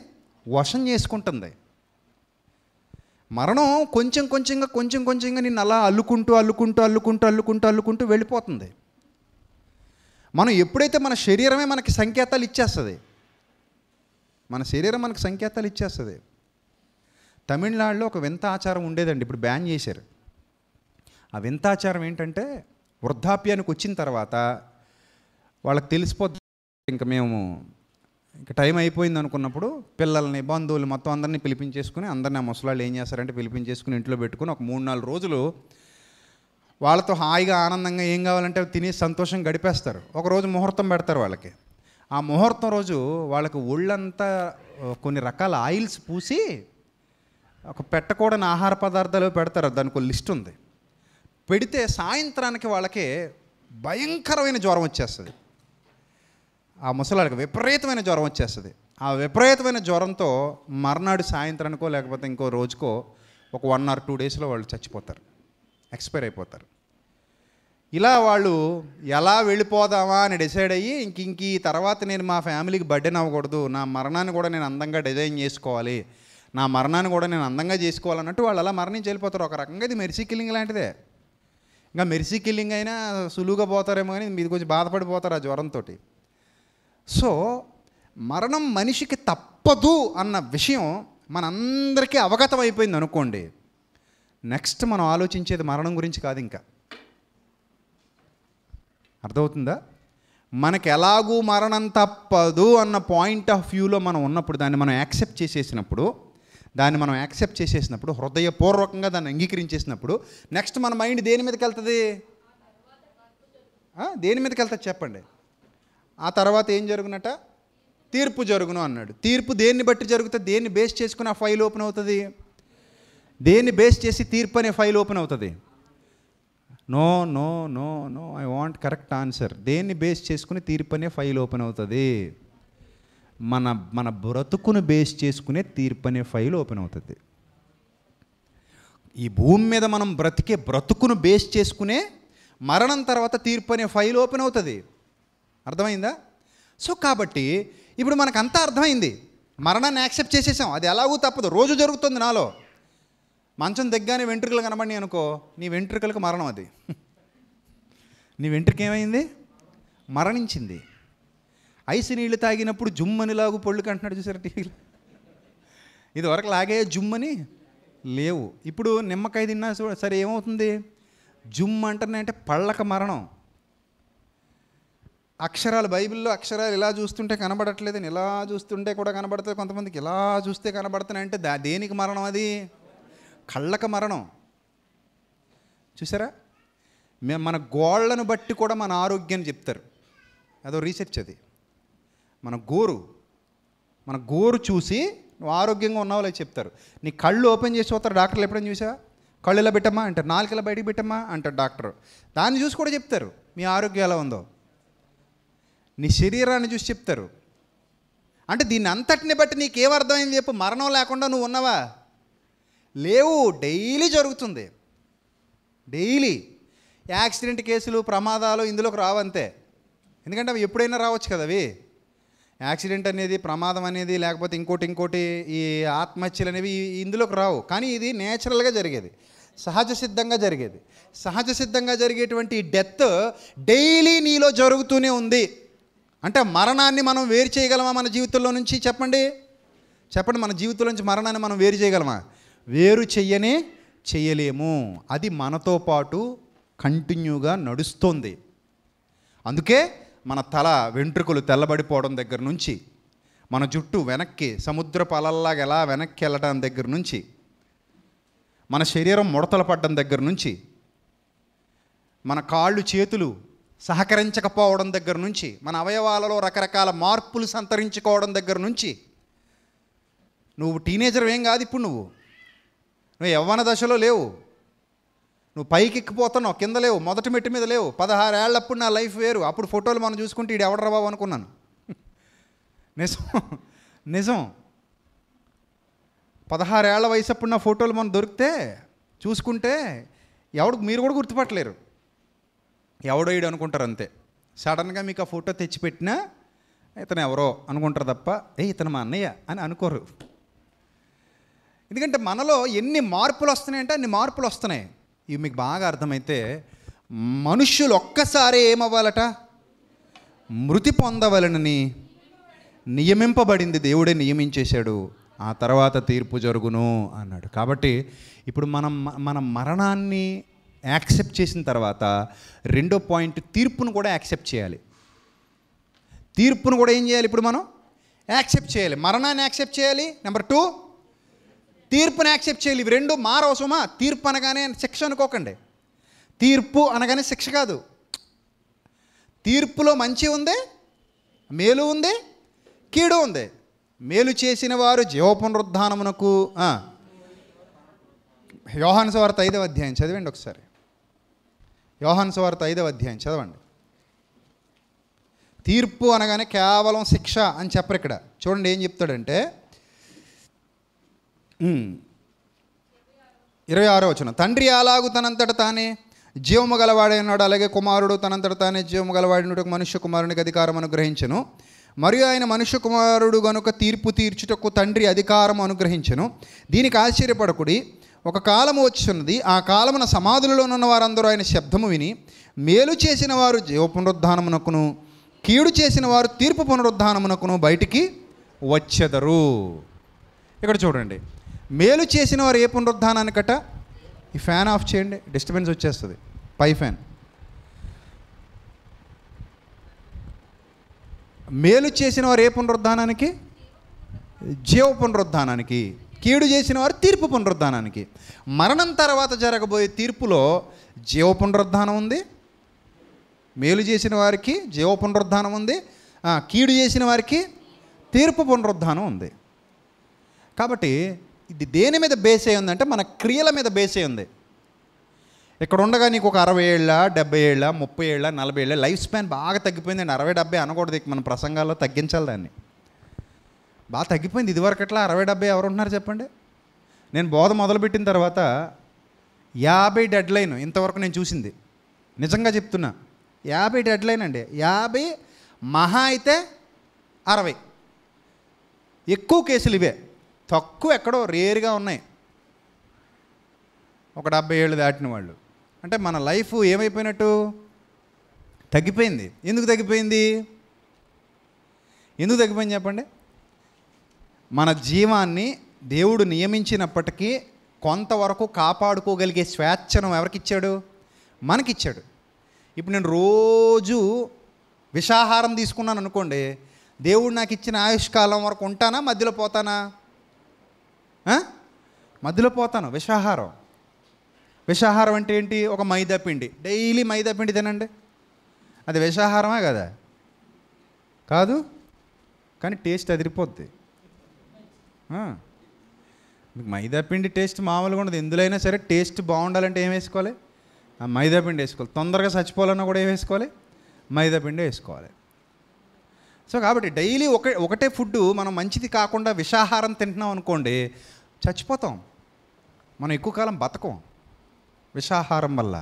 వశం చేసుకుంటుంది మరణం కొంచెం కొంచెంగా కొంచెం కొంచెంగా నిన్ను అలా అల్లుకుంటూ అల్లుకుంటూ అల్లుకుంటూ అల్లుకుంటూ అల్లుకుంటూ వెళ్ళిపోతుంది మనం ఎప్పుడైతే మన శరీరమే మనకి సంకేతాలు ఇచ్చేస్తుంది మన శరీరం మనకి సంకేతాలు ఇచ్చేస్తుంది తమిళనాడులో ఒక వింత ఆచారం ఉండేదండి ఇప్పుడు బ్యాన్ చేశారు ఆ వింత ఆచారం ఏంటంటే వృద్ధాప్యానికి వచ్చిన తర్వాత వాళ్ళకి తెలిసిపోద్ది ఇంకా మేము ఇంకా టైం అయిపోయింది అనుకున్నప్పుడు పిల్లల్ని బంధువులు మొత్తం అందరినీ పిలిపించేసుకుని అందరినీ ఆ ముసలాళ్ళు ఏం చేస్తారంటే పిలిపించేసుకుని ఇంట్లో పెట్టుకుని ఒక మూడు నాలుగు రోజులు వాళ్ళతో హాయిగా ఆనందంగా ఏం కావాలంటే తిని సంతోషం గడిపేస్తారు ఒకరోజు ముహూర్తం పెడతారు వాళ్ళకి ఆ ముహూర్తం రోజు వాళ్ళకి ఒళ్ళంతా కొన్ని రకాల ఆయిల్స్ పూసి ఒక పెట్టకూడని ఆహార పదార్థాలు పెడతారు దానికి లిస్ట్ ఉంది పెడితే సాయంత్రానికి వాళ్ళకి భయంకరమైన జ్వరం వచ్చేస్తుంది ఆ ముసలాడికి విపరీతమైన జ్వరం వచ్చేస్తుంది ఆ విపరీతమైన జ్వరంతో మర్నాడు సాయంత్రానికో లేకపోతే ఇంకో రోజుకో ఒక వన్ ఆర్ టూ డేస్లో వాళ్ళు చచ్చిపోతారు ఎక్స్పైర్ అయిపోతారు ఇలా వాళ్ళు ఎలా వెళ్ళిపోదామా అని డిసైడ్ అయ్యి ఇంక ఇంక ఈ తర్వాత నేను మా ఫ్యామిలీకి బర్డెన్ అవ్వకూడదు నా మరణాన్ని కూడా నేను అందంగా డిజైన్ చేసుకోవాలి నా మరణాన్ని కూడా నేను అందంగా చేసుకోవాలన్నట్టు వాళ్ళు అలా మరణించి వెళ్ళిపోతారు ఒక రకంగా ఇది మెర్సీ కిల్లింగ్ లాంటిదే ఇంకా మెర్సీ కిల్లింగ్ అయినా సులువుగా పోతారేమో కానీ మీరు కొంచెం బాధపడిపోతారు ఆ జ్వరంతో సో మరణం మనిషికి తప్పదు అన్న విషయం మనందరికీ అవగతం అయిపోయింది అనుకోండి నెక్స్ట్ మనం ఆలోచించేది మరణం గురించి కాదు ఇంకా అర్థమవుతుందా మనకి ఎలాగూ మరణం తప్పదు అన్న పాయింట్ ఆఫ్ వ్యూలో మనం ఉన్నప్పుడు దాన్ని మనం యాక్సెప్ట్ చేసేసినప్పుడు దాన్ని మనం యాక్సెప్ట్ చేసేసినప్పుడు హృదయపూర్వకంగా దాన్ని అంగీకరించేసినప్పుడు నెక్స్ట్ మన మైండ్ దేని మీదకి వెళ్తుంది దేని మీదకి వెళ్తుంది చెప్పండి ఆ తర్వాత ఏం జరుగునట తీర్పు జరుగును అన్నాడు తీర్పు దేన్ని బట్టి జరుగుతుంది దేన్ని బేస్ చేసుకుని ఆ ఫైల్ ఓపెన్ అవుతుంది దేన్ని బేస్ చేసి తీర్పు అనే ఫైల్ ఓపెన్ అవుతుంది no no no no I want correct answer దేన్ని బేస్ చేసుకుని తీర్పు అనే ఫైల్ ఓపెన్ అవుతుంది మన మన బ్రతుకును బేస్ చేసుకునే తీర్పు అనే ఫైల్ ఓపెన్ అవుతుంది ఈ భూమి మీద మనం బ్రతికే బ్రతుకును బేస్ చేసుకునే మరణం తర్వాత తీర్పు అనే ఫైల్ ఓపెన్ అవుతుంది అర్థమైందా సో కాబట్టి ఇప్పుడు మనకంతా అర్థమైంది మరణాన్ని యాక్సెప్ట్ చేసేసాం అది ఎలాగూ తప్పదు రోజు జరుగుతుంది నాలో మంచం దగ్గరనే వెంట్రుకలు కనబడి అనుకో నీ వెంట్రుకలకు మరణం అది నీ వెంట్రుక ఏమైంది మరణించింది ఐసు నీళ్ళు తాగినప్పుడు జుమ్మని లాగు పొళ్ళు కంటున్నాడు చూసారు టీవీలో ఇది వరకు లాగే జుమ్మని లేవు ఇప్పుడు నిమ్మకాయ తిన్నా సరే ఏమవుతుంది జుమ్ అంటేనే అంటే పళ్ళక మరణం అక్షరాలు బైబిల్లో అక్షరాలు ఇలా చూస్తుంటే కనబడట్లేదు అని ఇలా చూస్తుంటే కూడా కనబడతాయి కొంతమందికి ఇలా చూస్తే కనబడుతున్నాయంటే దా దేనికి మరణం అది కళ్ళక మరణం చూసారా మేము మన గోళ్లను బట్టి కూడా మన ఆరోగ్యాన్ని చెప్తారు అదో రీసెర్చ్ అది మన గోరు మన గోరు చూసి నువ్వు ఆరోగ్యంగా ఉన్నావు చెప్తారు నీ కళ్ళు ఓపెన్ చేసి పోతారు డాక్టర్లు ఎప్పుడైనా చూసా కళ్ళు ఇలా పెట్టమ్మా అంటారు నాలుగు ఇలా బయటికి పెట్టమ్మా అంటారు డాక్టర్ దాన్ని చూసి కూడా చెప్తారు మీ ఆరోగ్యం ఎలా ఉందో నీ శరీరాన్ని చూసి చెప్తారు అంటే దీన్ని అంతటిని బట్టి నీకేమర్థమైంది చెప్పు మరణం లేకుండా నువ్వు ఉన్నావా లేవు డైలీ జరుగుతుంది డైలీ యాక్సిడెంట్ కేసులు ప్రమాదాలు ఇందులోకి రావంతే ఎందుకంటే అవి ఎప్పుడైనా రావచ్చు కదా అవి యాక్సిడెంట్ అనేది ప్రమాదం అనేది లేకపోతే ఇంకోటి ఇంకోటి ఈ ఆత్మహత్యలు అనేవి ఇందులోకి రావు కానీ ఇది నేచురల్గా జరిగేది సహజ సిద్ధంగా జరిగేది సహజ సిద్ధంగా జరిగేటువంటి డెత్ డైలీ నీలో జరుగుతూనే ఉంది అంటే మరణాన్ని మనం వేరు చేయగలమా మన జీవితంలో నుంచి చెప్పండి చెప్పండి మన జీవితంలో నుంచి మరణాన్ని మనం వేరు చేయగలమా వేరు చెయ్యనే చేయలేము అది మనతో పాటు కంటిన్యూగా నడుస్తుంది అందుకే మన తల వెంట్రుకలు తెల్లబడిపోవడం దగ్గర నుంచి మన జుట్టు వెనక్కి సముద్ర పాలల్లాగా ఎలా వెనక్కి వెళ్ళడం దగ్గర నుంచి మన శరీరం ముడతలు పడ్డం దగ్గర నుంచి మన కాళ్ళు చేతులు సహకరించకపోవడం దగ్గర నుంచి మన అవయవాలలో రకరకాల మార్పులు సంతరించుకోవడం దగ్గర నుంచి నువ్వు టీనేజర్ ఏం కాదు ఇప్పుడు నువ్వు నువ్వు యవ్వన దశలో లేవు నువ్వు పైకి ఎక్కిపోతున్నావు కింద లేవు మొదటి మెట్టు మీద లేవు ఏళ్ళప్పుడు నా లైఫ్ వేరు అప్పుడు ఫోటోలు మనం చూసుకుంటే ఇది ఎవడరా బాబు అనుకున్నాను నిజం నిజం ఏళ్ల వయసు అప్పుడు నా ఫోటోలు మనం దొరికితే చూసుకుంటే ఎవడు మీరు కూడా గుర్తుపట్టలేరు ఎవడో ఈడు అనుకుంటారు అంతే సడన్గా మీకు ఆ ఫోటో తెచ్చిపెట్టినా ఇతను ఎవరో అనుకుంటారు తప్ప ఏ ఇతను మా అన్నయ్య అని అనుకోరు ఎందుకంటే మనలో ఎన్ని మార్పులు వస్తున్నాయంటే అన్ని మార్పులు వస్తున్నాయి ఇవి మీకు బాగా అర్థమైతే మనుషులు ఒక్కసారి ఏమవ్వాలట మృతి పొందవలనని నియమింపబడింది దేవుడే నియమించేశాడు ఆ తర్వాత తీర్పు జరుగును అన్నాడు కాబట్టి ఇప్పుడు మనం మన మరణాన్ని యాక్సెప్ట్ చేసిన తర్వాత రెండో పాయింట్ తీర్పును కూడా యాక్సెప్ట్ చేయాలి తీర్పును కూడా ఏం చేయాలి ఇప్పుడు మనం యాక్సెప్ట్ చేయాలి మరణాన్ని యాక్సెప్ట్ చేయాలి నెంబర్ టూ తీర్పును యాక్సెప్ట్ చేయాలి ఇవి రెండు మారవసమా సుమా తీర్పు అనగానే శిక్ష అనుకోకండి తీర్పు అనగానే శిక్ష కాదు తీర్పులో మంచి ఉంది మేలు ఉంది కీడు ఉంది మేలు చేసిన వారు జీవపునరుద్ధానమునకు యోహాను వార్త ఐదవ అధ్యాయం చదివండి ఒకసారి యోహాన్ సువార్త ఐదవ అధ్యాయం చదవండి తీర్పు అనగానే కేవలం శిక్ష అని చెప్పరు ఇక్కడ చూడండి ఏం చెప్తాడంటే ఇరవై ఆరో వచ్చిన తండ్రి అలాగు తనంతట తానే జీవము గలవాడైనాడు అలాగే కుమారుడు తనంతట తానే జీవము గలవాడినడు మనుష్య కుమారునికి అధికారం అనుగ్రహించను మరియు ఆయన మనుష్య కుమారుడు గనుక తీర్పు తీర్చుటకు తండ్రి అధికారం అనుగ్రహించను దీనికి ఆశ్చర్యపడకుడి ఒక కాలము వచ్చినది ఆ కాలమున సమాధులలో ఉన్న వారందరూ ఆయన శబ్దము విని మేలు చేసిన వారు జీవ పునరుద్ధానమునకును కీడు చేసిన వారు తీర్పు పునరుద్ధానమునకును బయటికి వచ్చెదరు ఇక్కడ చూడండి మేలు చేసిన వారు ఏ పునరుద్ధానానికట ఈ ఫ్యాన్ ఆఫ్ చేయండి డిస్టర్బెన్స్ వచ్చేస్తుంది పై ఫ్యాన్ మేలు చేసిన వారు ఏ పునరుద్ధానానికి జీవ పునరుద్ధానానికి కీడు చేసిన వారు తీర్పు పునరుద్ధానానికి మరణం తర్వాత జరగబోయే తీర్పులో జీవ పునరుద్ధానం ఉంది మేలు చేసిన వారికి జీవ పునరుద్ధానం ఉంది కీడు చేసిన వారికి తీర్పు పునరుద్ధానం ఉంది కాబట్టి ఇది దేని మీద బేస్ అయి ఉందంటే మన క్రియల మీద బేస్ అయి ఉంది ఇక్కడ ఉండగా నీకు ఒక అరవై ఏళ్ళ డెబ్బై ఏళ్ళ ముప్పై ఏళ్ళ నలభై ఏళ్ళ లైఫ్ స్పాన్ బాగా తగ్గిపోయిందండి అరవై డెబ్బై అనకూడదు మన ప్రసంగాల్లో తగ్గించాలి దాన్ని బాగా తగ్గిపోయింది ఇదివరకు ఎట్లా అరవై డెబ్బై ఎవరు ఉంటున్నారు చెప్పండి నేను బోధ మొదలుపెట్టిన తర్వాత యాభై డెడ్లైన్ ఇంతవరకు నేను చూసింది నిజంగా చెప్తున్నా యాభై డెడ్లైన్ అండి యాభై మహా అయితే అరవై ఎక్కువ కేసులు ఇవే తక్కువ ఎక్కడో రేరుగా ఉన్నాయి ఒక డెబ్బై ఏళ్ళు దాటిన వాళ్ళు అంటే మన లైఫ్ ఏమైపోయినట్టు తగ్గిపోయింది ఎందుకు తగ్గిపోయింది ఎందుకు తగ్గిపోయింది చెప్పండి మన జీవాన్ని దేవుడు నియమించినప్పటికీ కొంతవరకు కాపాడుకోగలిగే స్వేచ్ఛను ఎవరికిచ్చాడు మనకిచ్చాడు ఇప్పుడు నేను రోజు విషాహారం తీసుకున్నాను అనుకోండి దేవుడు నాకు ఇచ్చిన ఆయుష్కాలం వరకు ఉంటానా మధ్యలో పోతానా మధ్యలో పోతాను విషాహారం విషాహారం అంటే ఏంటి ఒక మైదా పిండి డైలీ మైదా పిండి తినండి అది విషాహారమే కదా కాదు కానీ టేస్ట్ అదిరిపోద్ది మీకు మైదాపిండి టేస్ట్ మామూలుగా ఉండదు ఎందులైనా సరే టేస్ట్ బాగుండాలంటే ఏం వేసుకోవాలి ఆ మైదాపిండి వేసుకోవాలి తొందరగా చచ్చిపోవాలన్నా కూడా ఏం వేసుకోవాలి మైదాపిండి వేసుకోవాలి సో కాబట్టి డైలీ ఒక ఒకటే ఫుడ్ మనం మంచిది కాకుండా విషాహారం తింటున్నాం అనుకోండి చచ్చిపోతాం మనం ఎక్కువ కాలం బతకం విషాహారం వల్ల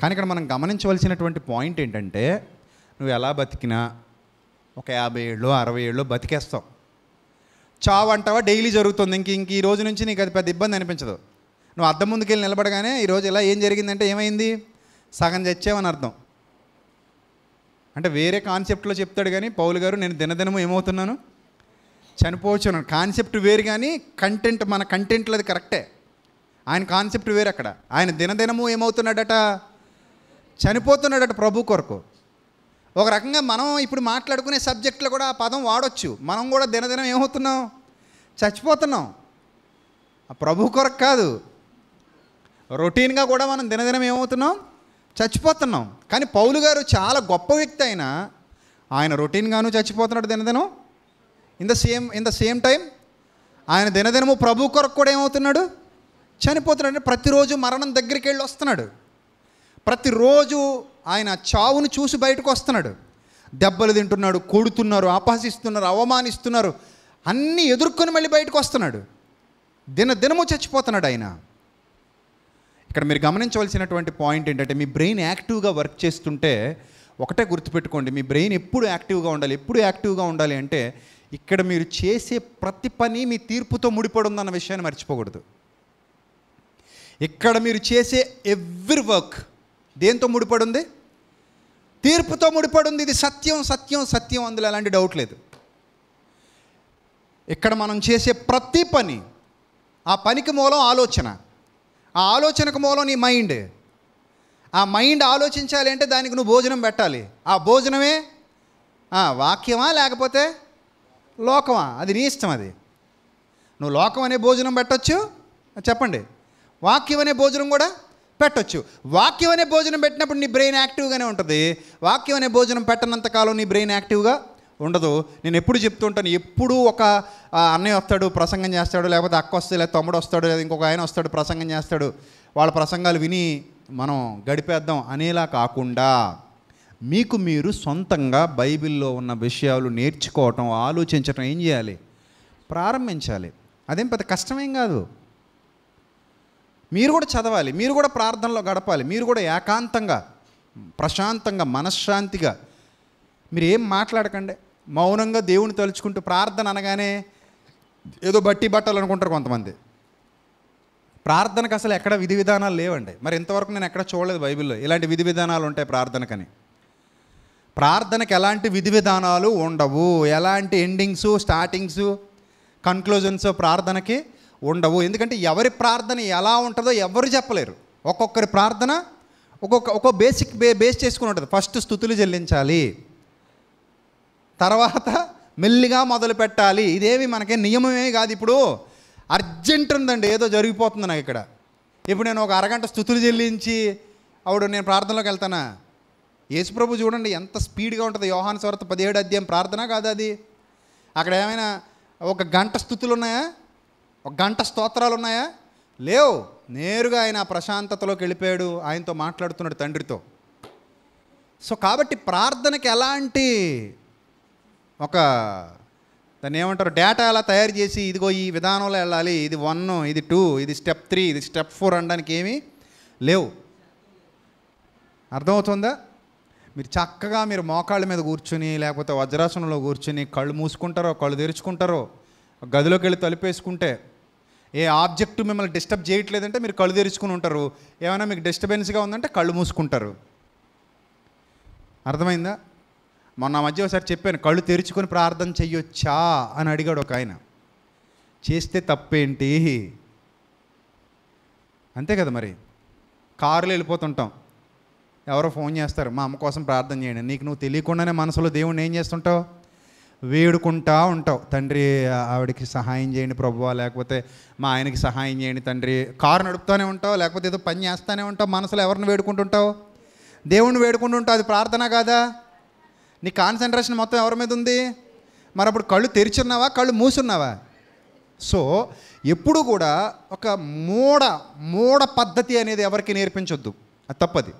కానీ ఇక్కడ మనం గమనించవలసినటువంటి పాయింట్ ఏంటంటే నువ్వు ఎలా బతికినా ఒక యాభై ఏళ్ళు అరవై ఏళ్ళు బతికేస్తావు చావు అంటావా డైలీ జరుగుతుంది ఇంక ఇంక ఈ రోజు నుంచి నీకు అది పెద్ద ఇబ్బంది అనిపించదు నువ్వు అద్దం ముందుకెళ్ళి నిలబడగానే ఈరోజు ఇలా ఏం జరిగిందంటే ఏమైంది సగం చచ్చావని అర్థం అంటే వేరే కాన్సెప్ట్లో చెప్తాడు కానీ పౌలు గారు నేను దినదినము ఏమవుతున్నాను చనిపోవచ్చున్నాను కాన్సెప్ట్ వేరు కానీ కంటెంట్ మన కంటెంట్లో అది కరెక్టే ఆయన కాన్సెప్ట్ వేరు అక్కడ ఆయన దినదినము ఏమవుతున్నాడట చనిపోతున్నాడట ప్రభు కొరకు ఒక రకంగా మనం ఇప్పుడు మాట్లాడుకునే సబ్జెక్టులో కూడా ఆ పదం వాడొచ్చు మనం కూడా దినదినం ఏమవుతున్నాం చచ్చిపోతున్నాం ప్రభు కొరకు కాదు రొటీన్గా కూడా మనం దినదినం ఏమవుతున్నాం చచ్చిపోతున్నాం కానీ పౌలు గారు చాలా గొప్ప వ్యక్తి అయినా ఆయన రొటీన్గాను చచ్చిపోతున్నాడు దినదినం in the same in the same time ఆయన దినదినము ప్రభు కొరకు కూడా ఏమవుతున్నాడు చనిపోతున్నాడు ప్రతిరోజు మరణం దగ్గరికి వెళ్ళి వస్తున్నాడు ప్రతిరోజు ఆయన చావును చూసి బయటకు వస్తున్నాడు దెబ్బలు తింటున్నాడు కొడుతున్నారు అపహసిస్తున్నారు అవమానిస్తున్నారు అన్నీ ఎదుర్కొని మళ్ళీ బయటకు వస్తున్నాడు దిన దినము చచ్చిపోతున్నాడు ఆయన ఇక్కడ మీరు గమనించవలసినటువంటి పాయింట్ ఏంటంటే మీ బ్రెయిన్ యాక్టివ్గా వర్క్ చేస్తుంటే ఒకటే గుర్తుపెట్టుకోండి మీ బ్రెయిన్ ఎప్పుడు యాక్టివ్గా ఉండాలి ఎప్పుడు యాక్టివ్గా ఉండాలి అంటే ఇక్కడ మీరు చేసే ప్రతి పని మీ తీర్పుతో ముడిపడి ఉందన్న విషయాన్ని మర్చిపోకూడదు ఇక్కడ మీరు చేసే ఎవ్రీ వర్క్ దేంతో ముడిపడి ఉంది తీర్పుతో ముడిపడి ఉంది ఇది సత్యం సత్యం సత్యం అందులో ఎలాంటి డౌట్ లేదు ఇక్కడ మనం చేసే ప్రతి పని ఆ పనికి మూలం ఆలోచన ఆ ఆలోచనకు మూలం నీ మైండ్ ఆ మైండ్ ఆలోచించాలి అంటే దానికి నువ్వు భోజనం పెట్టాలి ఆ భోజనమే వాక్యమా లేకపోతే లోకమా అది నీ ఇష్టం అది నువ్వు లోకం అనే భోజనం పెట్టచ్చు చెప్పండి వాక్యం అనే భోజనం కూడా పెట్టొచ్చు వాక్యం అనే భోజనం పెట్టినప్పుడు నీ బ్రెయిన్ యాక్టివ్గానే ఉంటుంది వాక్యం అనే భోజనం పెట్టనంత కాలం నీ బ్రెయిన్ యాక్టివ్గా ఉండదు నేను ఎప్పుడు చెప్తూ ఉంటాను ఎప్పుడు ఒక అన్నయ్య వస్తాడు ప్రసంగం చేస్తాడు లేకపోతే అక్క వస్తే లేదా తమ్ముడు వస్తాడు లేదా ఇంకొక ఆయన వస్తాడు ప్రసంగం చేస్తాడు వాళ్ళ ప్రసంగాలు విని మనం గడిపేద్దాం అనేలా కాకుండా మీకు మీరు సొంతంగా బైబిల్లో ఉన్న విషయాలు నేర్చుకోవటం ఆలోచించటం ఏం చేయాలి ప్రారంభించాలి అదేం పెద్ద కష్టమేం కాదు మీరు కూడా చదవాలి మీరు కూడా ప్రార్థనలో గడపాలి మీరు కూడా ఏకాంతంగా ప్రశాంతంగా మనశ్శాంతిగా మీరు ఏం మాట్లాడకండి మౌనంగా దేవుని తలుచుకుంటూ ప్రార్థన అనగానే ఏదో బట్టి బట్టలు అనుకుంటారు కొంతమంది ప్రార్థనకు అసలు ఎక్కడ విధి విధానాలు లేవండి మరి ఇంతవరకు నేను ఎక్కడ చూడలేదు బైబిల్లో ఇలాంటి విధి విధానాలు ఉంటాయి ప్రార్థనకని ప్రార్థనకు ఎలాంటి విధి విధానాలు ఉండవు ఎలాంటి ఎండింగ్స్ స్టార్టింగ్స్ కన్క్లూజన్స్ ప్రార్థనకి ఉండవు ఎందుకంటే ఎవరి ప్రార్థన ఎలా ఉంటుందో ఎవరు చెప్పలేరు ఒక్కొక్కరి ప్రార్థన ఒక్కొక్క ఒక్కో బేసిక్ బే బేస్ చేసుకుని ఉంటుంది ఫస్ట్ స్థుతులు చెల్లించాలి తర్వాత మెల్లిగా మొదలు పెట్టాలి ఇదేమి మనకి నియమమే కాదు ఇప్పుడు అర్జెంట్ ఉందండి ఏదో జరిగిపోతుంది నాకు ఇక్కడ ఇప్పుడు నేను ఒక అరగంట స్థుతులు చెల్లించి ఆవిడ నేను ప్రార్థనలోకి వెళ్తానా యేసుప్రభు చూడండి ఎంత స్పీడ్గా ఉంటుంది యోహాన్ స్వార్థ పదిహేడు అధ్యాయం ప్రార్థన కాదు అది అక్కడ ఏమైనా ఒక గంట స్థుతులు ఉన్నాయా ఒక గంట స్తోత్రాలు ఉన్నాయా లేవు నేరుగా ఆయన ప్రశాంతతలోకి వెళ్ళిపోయాడు ఆయనతో మాట్లాడుతున్నాడు తండ్రితో సో కాబట్టి ప్రార్థనకి ఎలాంటి ఒక దాన్ని ఏమంటారు డేటా అలా తయారు చేసి ఇదిగో ఈ విధానంలో వెళ్ళాలి ఇది వన్ ఇది టూ ఇది స్టెప్ త్రీ ఇది స్టెప్ ఫోర్ అనడానికి ఏమీ లేవు అర్థమవుతుందా మీరు చక్కగా మీరు మోకాళ్ళ మీద కూర్చుని లేకపోతే వజ్రాసనంలో కూర్చుని కళ్ళు మూసుకుంటారో కళ్ళు తెరుచుకుంటారో గదిలోకి వెళ్ళి తలుపేసుకుంటే ఏ ఆబ్జెక్ట్ మిమ్మల్ని డిస్టర్బ్ చేయట్లేదంటే మీరు కళ్ళు తెరుచుకుని ఉంటారు ఏమైనా మీకు డిస్టర్బెన్స్గా ఉందంటే కళ్ళు మూసుకుంటారు అర్థమైందా మొన్న మధ్య ఒకసారి చెప్పాను కళ్ళు తెరుచుకొని ప్రార్థన చెయ్యొచ్చా అని అడిగాడు ఒక ఆయన చేస్తే తప్పేంటి అంతే కదా మరి కారులో వెళ్ళిపోతుంటాం ఎవరో ఫోన్ చేస్తారు మా అమ్మ కోసం ప్రార్థన చేయండి నీకు నువ్వు తెలియకుండానే మనసులో దేవుణ్ణి ఏం చేస్తుంటావు వేడుకుంటా ఉంటావు తండ్రి ఆవిడకి సహాయం చేయండి ప్రభువా లేకపోతే మా ఆయనకి సహాయం చేయండి తండ్రి కారు నడుపుతూనే ఉంటావు లేకపోతే ఏదో పని చేస్తూనే ఉంటావు మనసులో ఎవరిని వేడుకుంటుంటావు దేవుణ్ణి వేడుకుంటుంటావు అది ప్రార్థన కాదా నీ కాన్సన్ట్రేషన్ మొత్తం ఎవరి మీద ఉంది మరి అప్పుడు కళ్ళు తెరిచున్నావా కళ్ళు మూసున్నావా సో ఎప్పుడు కూడా ఒక మూడ మూడ పద్ధతి అనేది ఎవరికి నేర్పించొద్దు అది తప్పది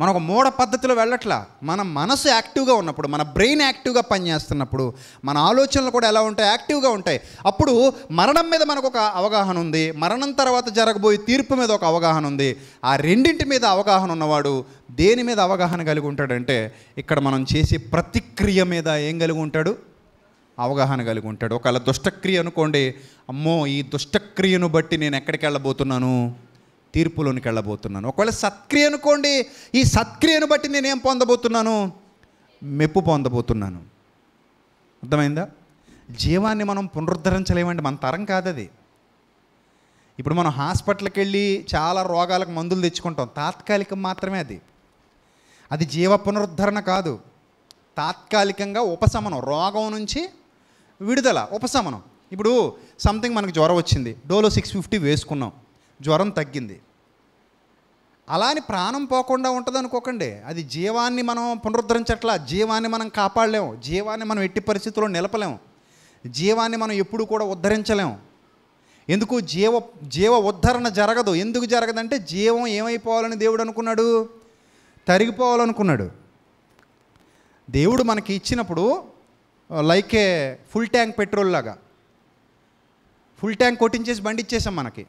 మనం ఒక మూఢ పద్ధతిలో వెళ్ళట్లా మన మనసు యాక్టివ్గా ఉన్నప్పుడు మన బ్రెయిన్ యాక్టివ్గా పనిచేస్తున్నప్పుడు మన ఆలోచనలు కూడా ఎలా ఉంటాయి యాక్టివ్గా ఉంటాయి అప్పుడు మరణం మీద మనకు ఒక అవగాహన ఉంది మరణం తర్వాత జరగబోయే తీర్పు మీద ఒక అవగాహన ఉంది ఆ రెండింటి మీద అవగాహన ఉన్నవాడు దేని మీద అవగాహన కలిగి ఉంటాడంటే ఇక్కడ మనం చేసే ప్రతిక్రియ మీద ఏం కలిగి ఉంటాడు అవగాహన కలిగి ఉంటాడు ఒకవేళ దుష్టక్రియ అనుకోండి అమ్మో ఈ దుష్టక్రియను బట్టి నేను ఎక్కడికి వెళ్ళబోతున్నాను తీర్పులోనికి వెళ్ళబోతున్నాను ఒకవేళ సత్క్రియ అనుకోండి ఈ సత్క్రియను బట్టి నేనేం పొందబోతున్నాను మెప్పు పొందబోతున్నాను అర్థమైందా జీవాన్ని మనం పునరుద్ధరించలేమండి మన తరం కాదు అది ఇప్పుడు మనం హాస్పిటల్కి వెళ్ళి చాలా రోగాలకు మందులు తెచ్చుకుంటాం తాత్కాలికం మాత్రమే అది అది జీవ పునరుద్ధరణ కాదు తాత్కాలికంగా ఉపశమనం రోగం నుంచి విడుదల ఉపశమనం ఇప్పుడు సంథింగ్ మనకు జ్వరం వచ్చింది డోలో సిక్స్ ఫిఫ్టీ వేసుకున్నాం జ్వరం తగ్గింది అలా అని ప్రాణం పోకుండా ఉంటుంది అనుకోకండి అది జీవాన్ని మనం పునరుద్ధరించట్లా జీవాన్ని మనం కాపాడలేము జీవాన్ని మనం ఎట్టి పరిస్థితుల్లో నిలపలేము జీవాన్ని మనం ఎప్పుడు కూడా ఉద్ధరించలేము ఎందుకు జీవ జీవ ఉద్ధరణ జరగదు ఎందుకు జరగదంటే జీవం ఏమైపోవాలని దేవుడు అనుకున్నాడు తరిగిపోవాలనుకున్నాడు దేవుడు మనకి ఇచ్చినప్పుడు like a full tank petrol లాగా ఫుల్ ట్యాంక్ కొట్టించేసి బండి ఇచ్చేసాం మనకి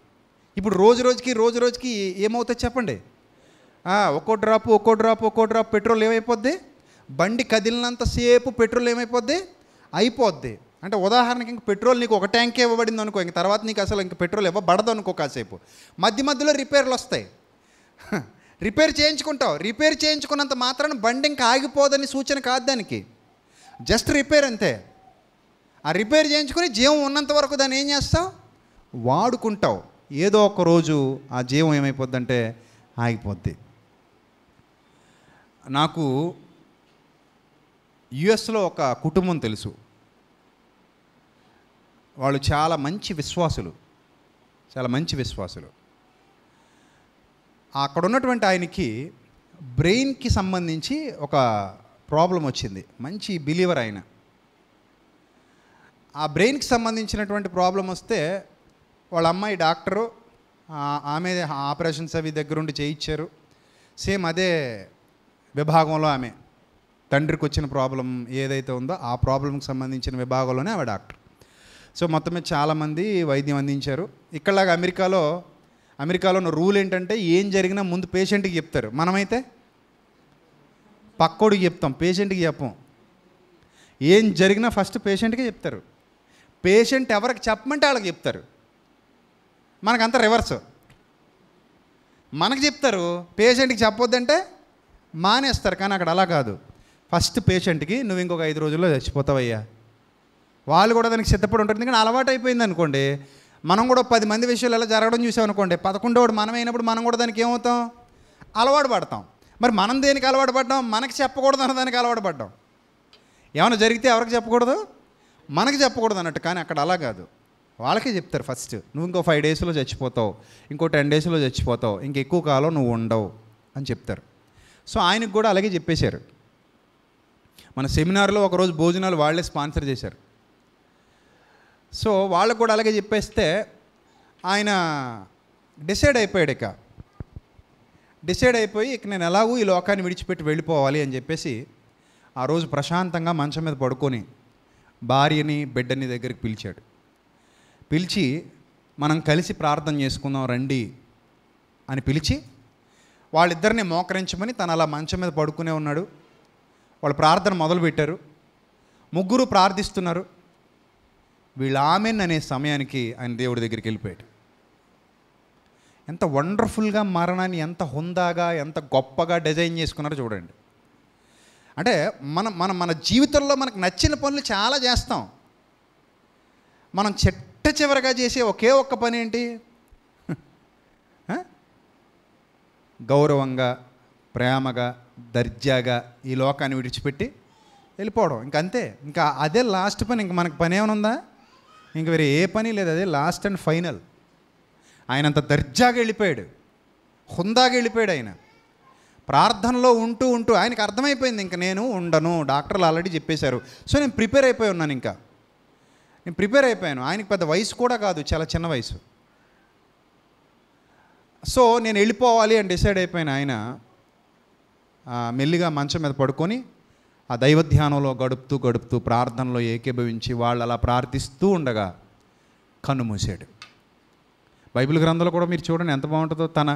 ఇప్పుడు రోజు రోజుకి రోజు రోజుకి ఏమవుతుంది చెప్పండి ఒక్కో డ్రాప్ ఒక్కో డ్రాప్ ఒక్కో డ్రాప్ పెట్రోల్ ఏమైపోద్ది బండి కదిలినంతసేపు పెట్రోల్ ఏమైపోద్ది అయిపోద్ది అంటే ఉదాహరణకి ఇంక పెట్రోల్ నీకు ఒక ట్యాంకే ఇవ్వబడింది అనుకో ఇంక తర్వాత నీకు అసలు ఇంక పెట్రోల్ ఇవ్వబడదు అనుకో కాసేపు మధ్య మధ్యలో రిపేర్లు వస్తాయి రిపేర్ చేయించుకుంటావు రిపేర్ చేయించుకున్నంత మాత్రం బండి ఇంకా ఆగిపోదని సూచన కాదు దానికి జస్ట్ రిపేర్ అంతే ఆ రిపేర్ చేయించుకుని జీవం ఉన్నంత వరకు దాన్ని ఏం చేస్తావు వాడుకుంటావు ఏదో ఒక రోజు ఆ జీవం ఏమైపోద్దంటే ఆగిపోద్ది నాకు యుఎస్లో ఒక కుటుంబం తెలుసు వాళ్ళు చాలా మంచి విశ్వాసులు చాలా మంచి విశ్వాసులు అక్కడ ఉన్నటువంటి ఆయనకి బ్రెయిన్కి సంబంధించి ఒక ప్రాబ్లం వచ్చింది మంచి బిలీవర్ ఆయన ఆ బ్రెయిన్కి సంబంధించినటువంటి ప్రాబ్లం వస్తే వాళ్ళ అమ్మాయి డాక్టరు ఆమె ఆపరేషన్స్ అవి దగ్గరుండి చేయించారు సేమ్ అదే విభాగంలో ఆమె తండ్రికి వచ్చిన ప్రాబ్లం ఏదైతే ఉందో ఆ ప్రాబ్లంకి సంబంధించిన విభాగంలోనే ఆమె డాక్టర్ సో మొత్తం మీద చాలామంది వైద్యం అందించారు ఇక్కడలాగా అమెరికాలో అమెరికాలో ఉన్న రూల్ ఏంటంటే ఏం జరిగినా ముందు పేషెంట్కి చెప్తారు మనమైతే పక్కోడికి చెప్తాం పేషెంట్కి చెప్పం ఏం జరిగినా ఫస్ట్ పేషెంట్కి చెప్తారు పేషెంట్ ఎవరికి చెప్పమంటే వాళ్ళకి చెప్తారు మనకంత రివర్స్ మనకు చెప్తారు పేషెంట్కి చెప్పొద్దంటే మానేస్తారు కానీ అక్కడ అలా కాదు ఫస్ట్ పేషెంట్కి నువ్వు ఇంకొక ఐదు రోజుల్లో చచ్చిపోతావయ్యా వాళ్ళు కూడా దానికి సిద్ధపడి ఉంటారు ఎందుకంటే అలవాటు అయిపోయింది అనుకోండి మనం కూడా పది మంది విషయాలు ఎలా జరగడం చూసామనుకోండి పదకొండోడు అయినప్పుడు మనం కూడా దానికి ఏమవుతాం అలవాటు పడతాం మరి మనం దేనికి అలవాటు పడ్డాం మనకి చెప్పకూడదు అన్న దానికి అలవాటు పడ్డాం ఏమైనా జరిగితే ఎవరికి చెప్పకూడదు మనకి చెప్పకూడదు అన్నట్టు కానీ అక్కడ అలా కాదు వాళ్ళకే చెప్తారు ఫస్ట్ నువ్వు ఇంకో ఫైవ్ డేస్లో చచ్చిపోతావు ఇంకో టెన్ డేస్లో చచ్చిపోతావు ఇంకెక్కువ కాలం నువ్వు ఉండవు అని చెప్తారు సో ఆయనకు కూడా అలాగే చెప్పేశారు మన సెమినార్లో ఒకరోజు భోజనాలు వాళ్ళే స్పాన్సర్ చేశారు సో వాళ్ళకు కూడా అలాగే చెప్పేస్తే ఆయన డిసైడ్ అయిపోయాడు ఇక డిసైడ్ అయిపోయి ఇక నేను ఎలాగూ ఈ లోకాన్ని విడిచిపెట్టి వెళ్ళిపోవాలి అని చెప్పేసి ఆ రోజు ప్రశాంతంగా మంచం మీద పడుకొని భార్యని బిడ్డని దగ్గరికి పిలిచాడు పిలిచి మనం కలిసి ప్రార్థన చేసుకుందాం రండి అని పిలిచి వాళ్ళిద్దరిని మోకరించమని తను అలా మంచం మీద పడుకునే ఉన్నాడు వాళ్ళు ప్రార్థన మొదలుపెట్టారు ముగ్గురు ప్రార్థిస్తున్నారు వీళ్ళు ఆమెన్ అనే సమయానికి ఆయన దేవుడి దగ్గరికి వెళ్ళిపోయాడు ఎంత వండర్ఫుల్గా మరణాన్ని ఎంత హుందాగా ఎంత గొప్పగా డిజైన్ చేసుకున్నారో చూడండి అంటే మనం మన మన జీవితంలో మనకు నచ్చిన పనులు చాలా చేస్తాం మనం చిట్ట చివరగా చేసే ఒకే ఒక్క పని ఏంటి గౌరవంగా ప్రేమగా దర్జాగా ఈ లోకాన్ని విడిచిపెట్టి వెళ్ళిపోవడం ఇంక అంతే ఇంకా అదే లాస్ట్ పని ఇంక మనకు పని ఏమైనా ఉందా ఇంక వేరే ఏ పని లేదు అదే లాస్ట్ అండ్ ఫైనల్ ఆయన అంత దర్జాగా వెళ్ళిపోయాడు హుందాగా వెళ్ళిపోయాడు ఆయన ప్రార్థనలో ఉంటూ ఉంటూ ఆయనకు అర్థమైపోయింది ఇంక నేను ఉండను డాక్టర్లు ఆల్రెడీ చెప్పేశారు సో నేను ప్రిపేర్ అయిపోయి ఉన్నాను ఇంకా నేను ప్రిపేర్ అయిపోయాను ఆయనకి పెద్ద వయసు కూడా కాదు చాలా చిన్న వయసు సో నేను వెళ్ళిపోవాలి అని డిసైడ్ అయిపోయిన ఆయన మెల్లిగా మంచం మీద పడుకొని ఆ దైవ ధ్యానంలో గడుపుతూ గడుపుతూ ప్రార్థనలో ఏకీభవించి వాళ్ళు అలా ప్రార్థిస్తూ ఉండగా కన్ను మూసాడు బైబిల్ గ్రంథంలో కూడా మీరు చూడండి ఎంత బాగుంటుందో తన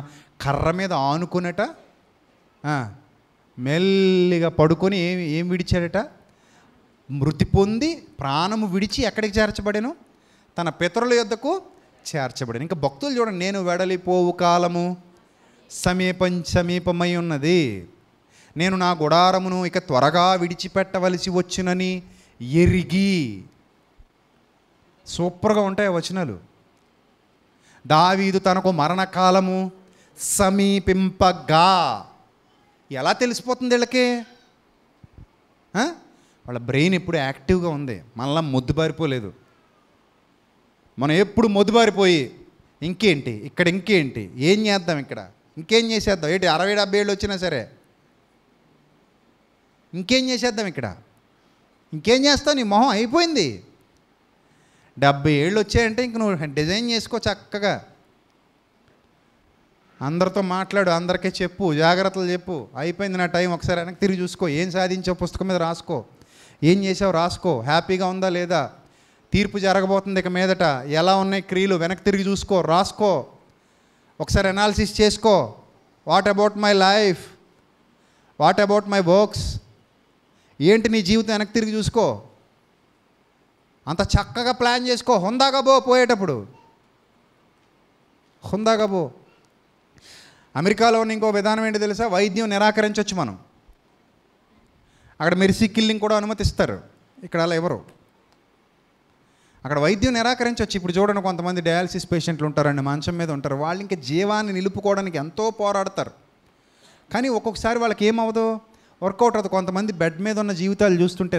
కర్ర మీద ఆనుకునేట మెల్లిగా పడుకొని ఏం ఏం విడిచాడట మృతి పొంది ప్రాణము విడిచి ఎక్కడికి చేర్చబడేను తన పితరుల యొద్దకు చేర్చబడేను ఇంకా భక్తులు చూడండి నేను వెడలిపోవు కాలము సమీపం సమీపమై ఉన్నది నేను నా గుడారమును ఇక త్వరగా విడిచిపెట్టవలసి వచ్చునని ఎరిగి సూపర్గా ఉంటాయి వచనాలు దావీదు తనకు మరణకాలము సమీపింపగా ఎలా తెలిసిపోతుంది వీళ్ళకి వాళ్ళ బ్రెయిన్ ఎప్పుడు యాక్టివ్గా ఉంది మనలా మొద్దుబారిపోలేదు మనం ఎప్పుడు మొద్దుబారిపోయి ఇంకేంటి ఇక్కడ ఇంకేంటి ఏం చేద్దాం ఇక్కడ ఇంకేం చేసేద్దాం ఏంటి అరవై డెబ్బై ఏళ్ళు వచ్చినా సరే ఇంకేం చేసేద్దాం ఇక్కడ ఇంకేం చేస్తావు నీ మొహం అయిపోయింది డెబ్బై ఏళ్ళు వచ్చాయంటే ఇంక నువ్వు డిజైన్ చేసుకో చక్కగా అందరితో మాట్లాడు అందరికీ చెప్పు జాగ్రత్తలు చెప్పు అయిపోయింది నా టైం ఒకసారి వెనక్కి తిరిగి చూసుకో ఏం సాధించో పుస్తకం మీద రాసుకో ఏం చేసావు రాసుకో హ్యాపీగా ఉందా లేదా తీర్పు జరగబోతుంది ఇక మీదట ఎలా ఉన్నాయి క్రియలు వెనక్కి తిరిగి చూసుకో రాసుకో ఒకసారి అనాలిసిస్ చేసుకో what about my life what about my works ఏంటి నీ జీవితం వెనక్కి తిరిగి చూసుకో అంత చక్కగా ప్లాన్ చేసుకో హుందాగా బో పోయేటప్పుడు హుందాగా బో అమెరికాలో ఇంకో విధానం ఏంటి తెలుసా వైద్యం నిరాకరించవచ్చు మనం అక్కడ మెర్సీ కిల్లింగ్ కూడా అనుమతిస్తారు ఇక్కడ అలా ఎవరు అక్కడ వైద్యం నిరాకరించవచ్చు ఇప్పుడు చూడండి కొంతమంది డయాలసిస్ పేషెంట్లు ఉంటారండి మంచం మీద ఉంటారు వాళ్ళు ఇంకా జీవాన్ని నిలుపుకోవడానికి ఎంతో పోరాడతారు కానీ ఒక్కొక్కసారి వాళ్ళకి ఏమవదు వర్కౌట్ అవుతుంది కొంతమంది బెడ్ మీద ఉన్న జీవితాలు చూస్తుంటే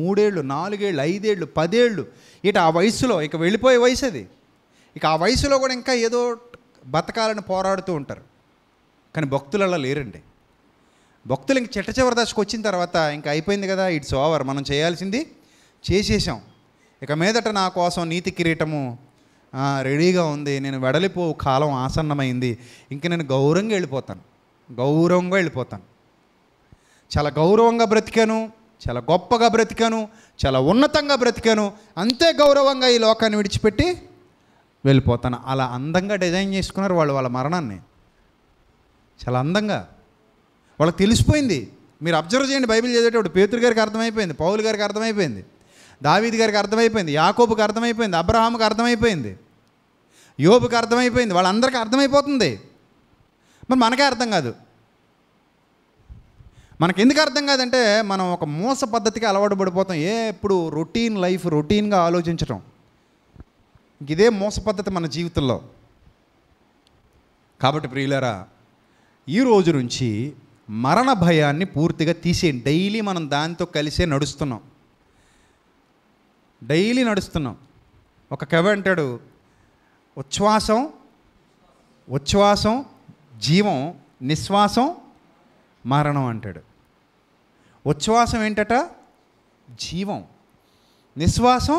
మూడేళ్ళు నాలుగేళ్ళు ఐదేళ్ళు పదేళ్ళు ఇటు ఆ వయసులో ఇక వెళ్ళిపోయే వయసు అది ఇక ఆ వయసులో కూడా ఇంకా ఏదో బతకాలని పోరాడుతూ ఉంటారు కానీ భక్తులు అలా లేరండి భక్తులు ఇంక చెట్ట చివరి దశకు వచ్చిన తర్వాత ఇంకా అయిపోయింది కదా ఇట్స్ ఓవర్ మనం చేయాల్సింది చేసేసాం ఇక మీదట నా కోసం నీతి కిరీటము రెడీగా ఉంది నేను వెడలిపో కాలం ఆసన్నమైంది ఇంక నేను గౌరవంగా వెళ్ళిపోతాను గౌరవంగా వెళ్ళిపోతాను చాలా గౌరవంగా బ్రతికాను చాలా గొప్పగా బ్రతికాను చాలా ఉన్నతంగా బ్రతికాను అంతే గౌరవంగా ఈ లోకాన్ని విడిచిపెట్టి వెళ్ళిపోతాను అలా అందంగా డిజైన్ చేసుకున్నారు వాళ్ళు వాళ్ళ మరణాన్ని చాలా అందంగా వాళ్ళకి తెలిసిపోయింది మీరు అబ్జర్వ్ చేయండి బైబిల్ చదివేటప్పుడు పేతురు గారికి అర్థమైపోయింది పౌలు గారికి అర్థమైపోయింది దావీది గారికి అర్థమైపోయింది యాకోబుకి అర్థమైపోయింది అబ్రహాముకి అర్థమైపోయింది యోబుకి అర్థమైపోయింది వాళ్ళందరికీ అర్థమైపోతుంది మరి మనకే అర్థం కాదు మనకి ఎందుకు అర్థం కాదంటే మనం ఒక మోస పద్ధతికి అలవాటు పడిపోతాం ఏ ఇప్పుడు రొటీన్ లైఫ్ రొటీన్గా ఆలోచించటం ఇదే మోస పద్ధతి మన జీవితంలో కాబట్టి ప్రియులరా ఈ రోజు నుంచి మరణ భయాన్ని పూర్తిగా తీసేయండి డైలీ మనం దానితో కలిసే నడుస్తున్నాం డైలీ నడుస్తున్నాం ఒక కవి అంటాడు ఉచ్ఛ్వాసం ఉచ్ఛ్వాసం జీవం నిశ్వాసం మరణం అంటాడు ఉచ్ఛ్వాసం ఏంటట జీవం నిశ్వాసం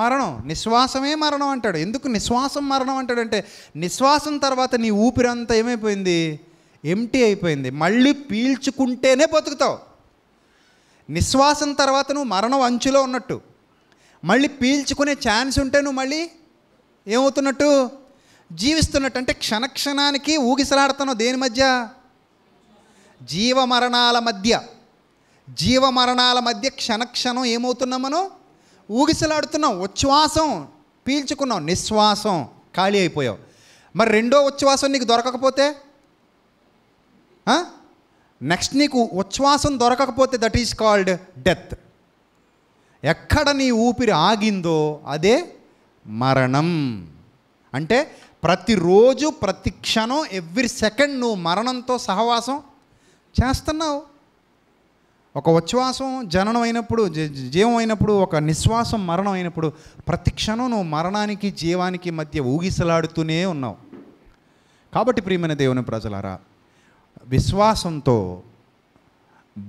మరణం నిశ్వాసమే మరణం అంటాడు ఎందుకు నిశ్వాసం మరణం అంటాడంటే నిశ్వాసం తర్వాత నీ ఊపిరంతా ఏమైపోయింది ఎంటీ అయిపోయింది మళ్ళీ పీల్చుకుంటేనే బతుకుతావు నిశ్వాసం తర్వాత నువ్వు మరణం అంచులో ఉన్నట్టు మళ్ళీ పీల్చుకునే ఛాన్స్ ఉంటే నువ్వు మళ్ళీ ఏమవుతున్నట్టు జీవిస్తున్నట్టు అంటే క్షణక్షణానికి ఊగిసలాడుతున్నావు దేని మధ్య జీవ మరణాల మధ్య జీవమరణాల మధ్య క్షణక్షణం ఏమవుతున్నాం మనం ఊగిసలాడుతున్నాం ఉచ్ఛ్వాసం పీల్చుకున్నాం నిశ్వాసం ఖాళీ అయిపోయావు మరి రెండో ఉచ్ఛ్వాసం నీకు దొరకకపోతే నెక్స్ట్ నీకు ఉచ్ఛ్వాసం దొరకకపోతే దట్ ఈజ్ కాల్డ్ డెత్ ఎక్కడ నీ ఊపిరి ఆగిందో అదే మరణం అంటే ప్రతిరోజు ప్రతి క్షణం ఎవ్రీ సెకండ్ నువ్వు మరణంతో సహవాసం చేస్తున్నావు ఒక ఉచ్ఛ్వాసం జననం అయినప్పుడు జీవం అయినప్పుడు ఒక నిశ్వాసం మరణం అయినప్పుడు ప్రతి క్షణం నువ్వు మరణానికి జీవానికి మధ్య ఊగిసలాడుతూనే ఉన్నావు కాబట్టి ప్రియమైన దేవుని ప్రజలారా విశ్వాసంతో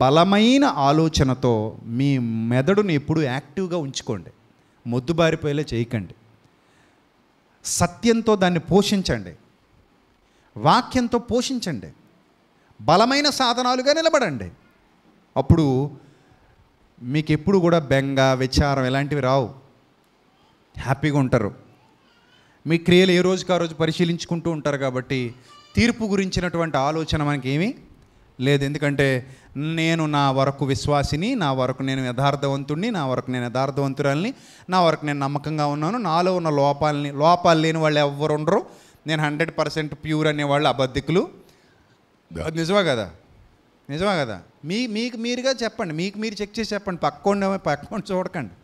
బలమైన ఆలోచనతో మీ మెదడుని ఎప్పుడు యాక్టివ్గా ఉంచుకోండి మొద్దుబారిపోయేలా చేయకండి సత్యంతో దాన్ని పోషించండి వాక్యంతో పోషించండి బలమైన సాధనాలుగా నిలబడండి అప్పుడు మీకు ఎప్పుడు కూడా బెంగ విచారం ఇలాంటివి రావు హ్యాపీగా ఉంటారు మీ క్రియలు ఏ రోజుకి ఆ రోజు పరిశీలించుకుంటూ ఉంటారు కాబట్టి తీర్పు గురించినటువంటి ఆలోచన మనకేమీ లేదు ఎందుకంటే నేను నా వరకు విశ్వాసిని నా వరకు నేను యథార్థవంతుడిని నా వరకు నేను యథార్థవంతురాలని నా వరకు నేను నమ్మకంగా ఉన్నాను నాలో ఉన్న లోపాలని లోపాలు లేని వాళ్ళు ఎవరు ఉండరు నేను హండ్రెడ్ పర్సెంట్ ప్యూర్ అనేవాళ్ళు అబద్ధికులు అది నిజమా కదా నిజమా కదా మీ మీకు మీరుగా చెప్పండి మీకు మీరు చెక్ చేసి చెప్పండి పక్క పక్కోండి చూడకండి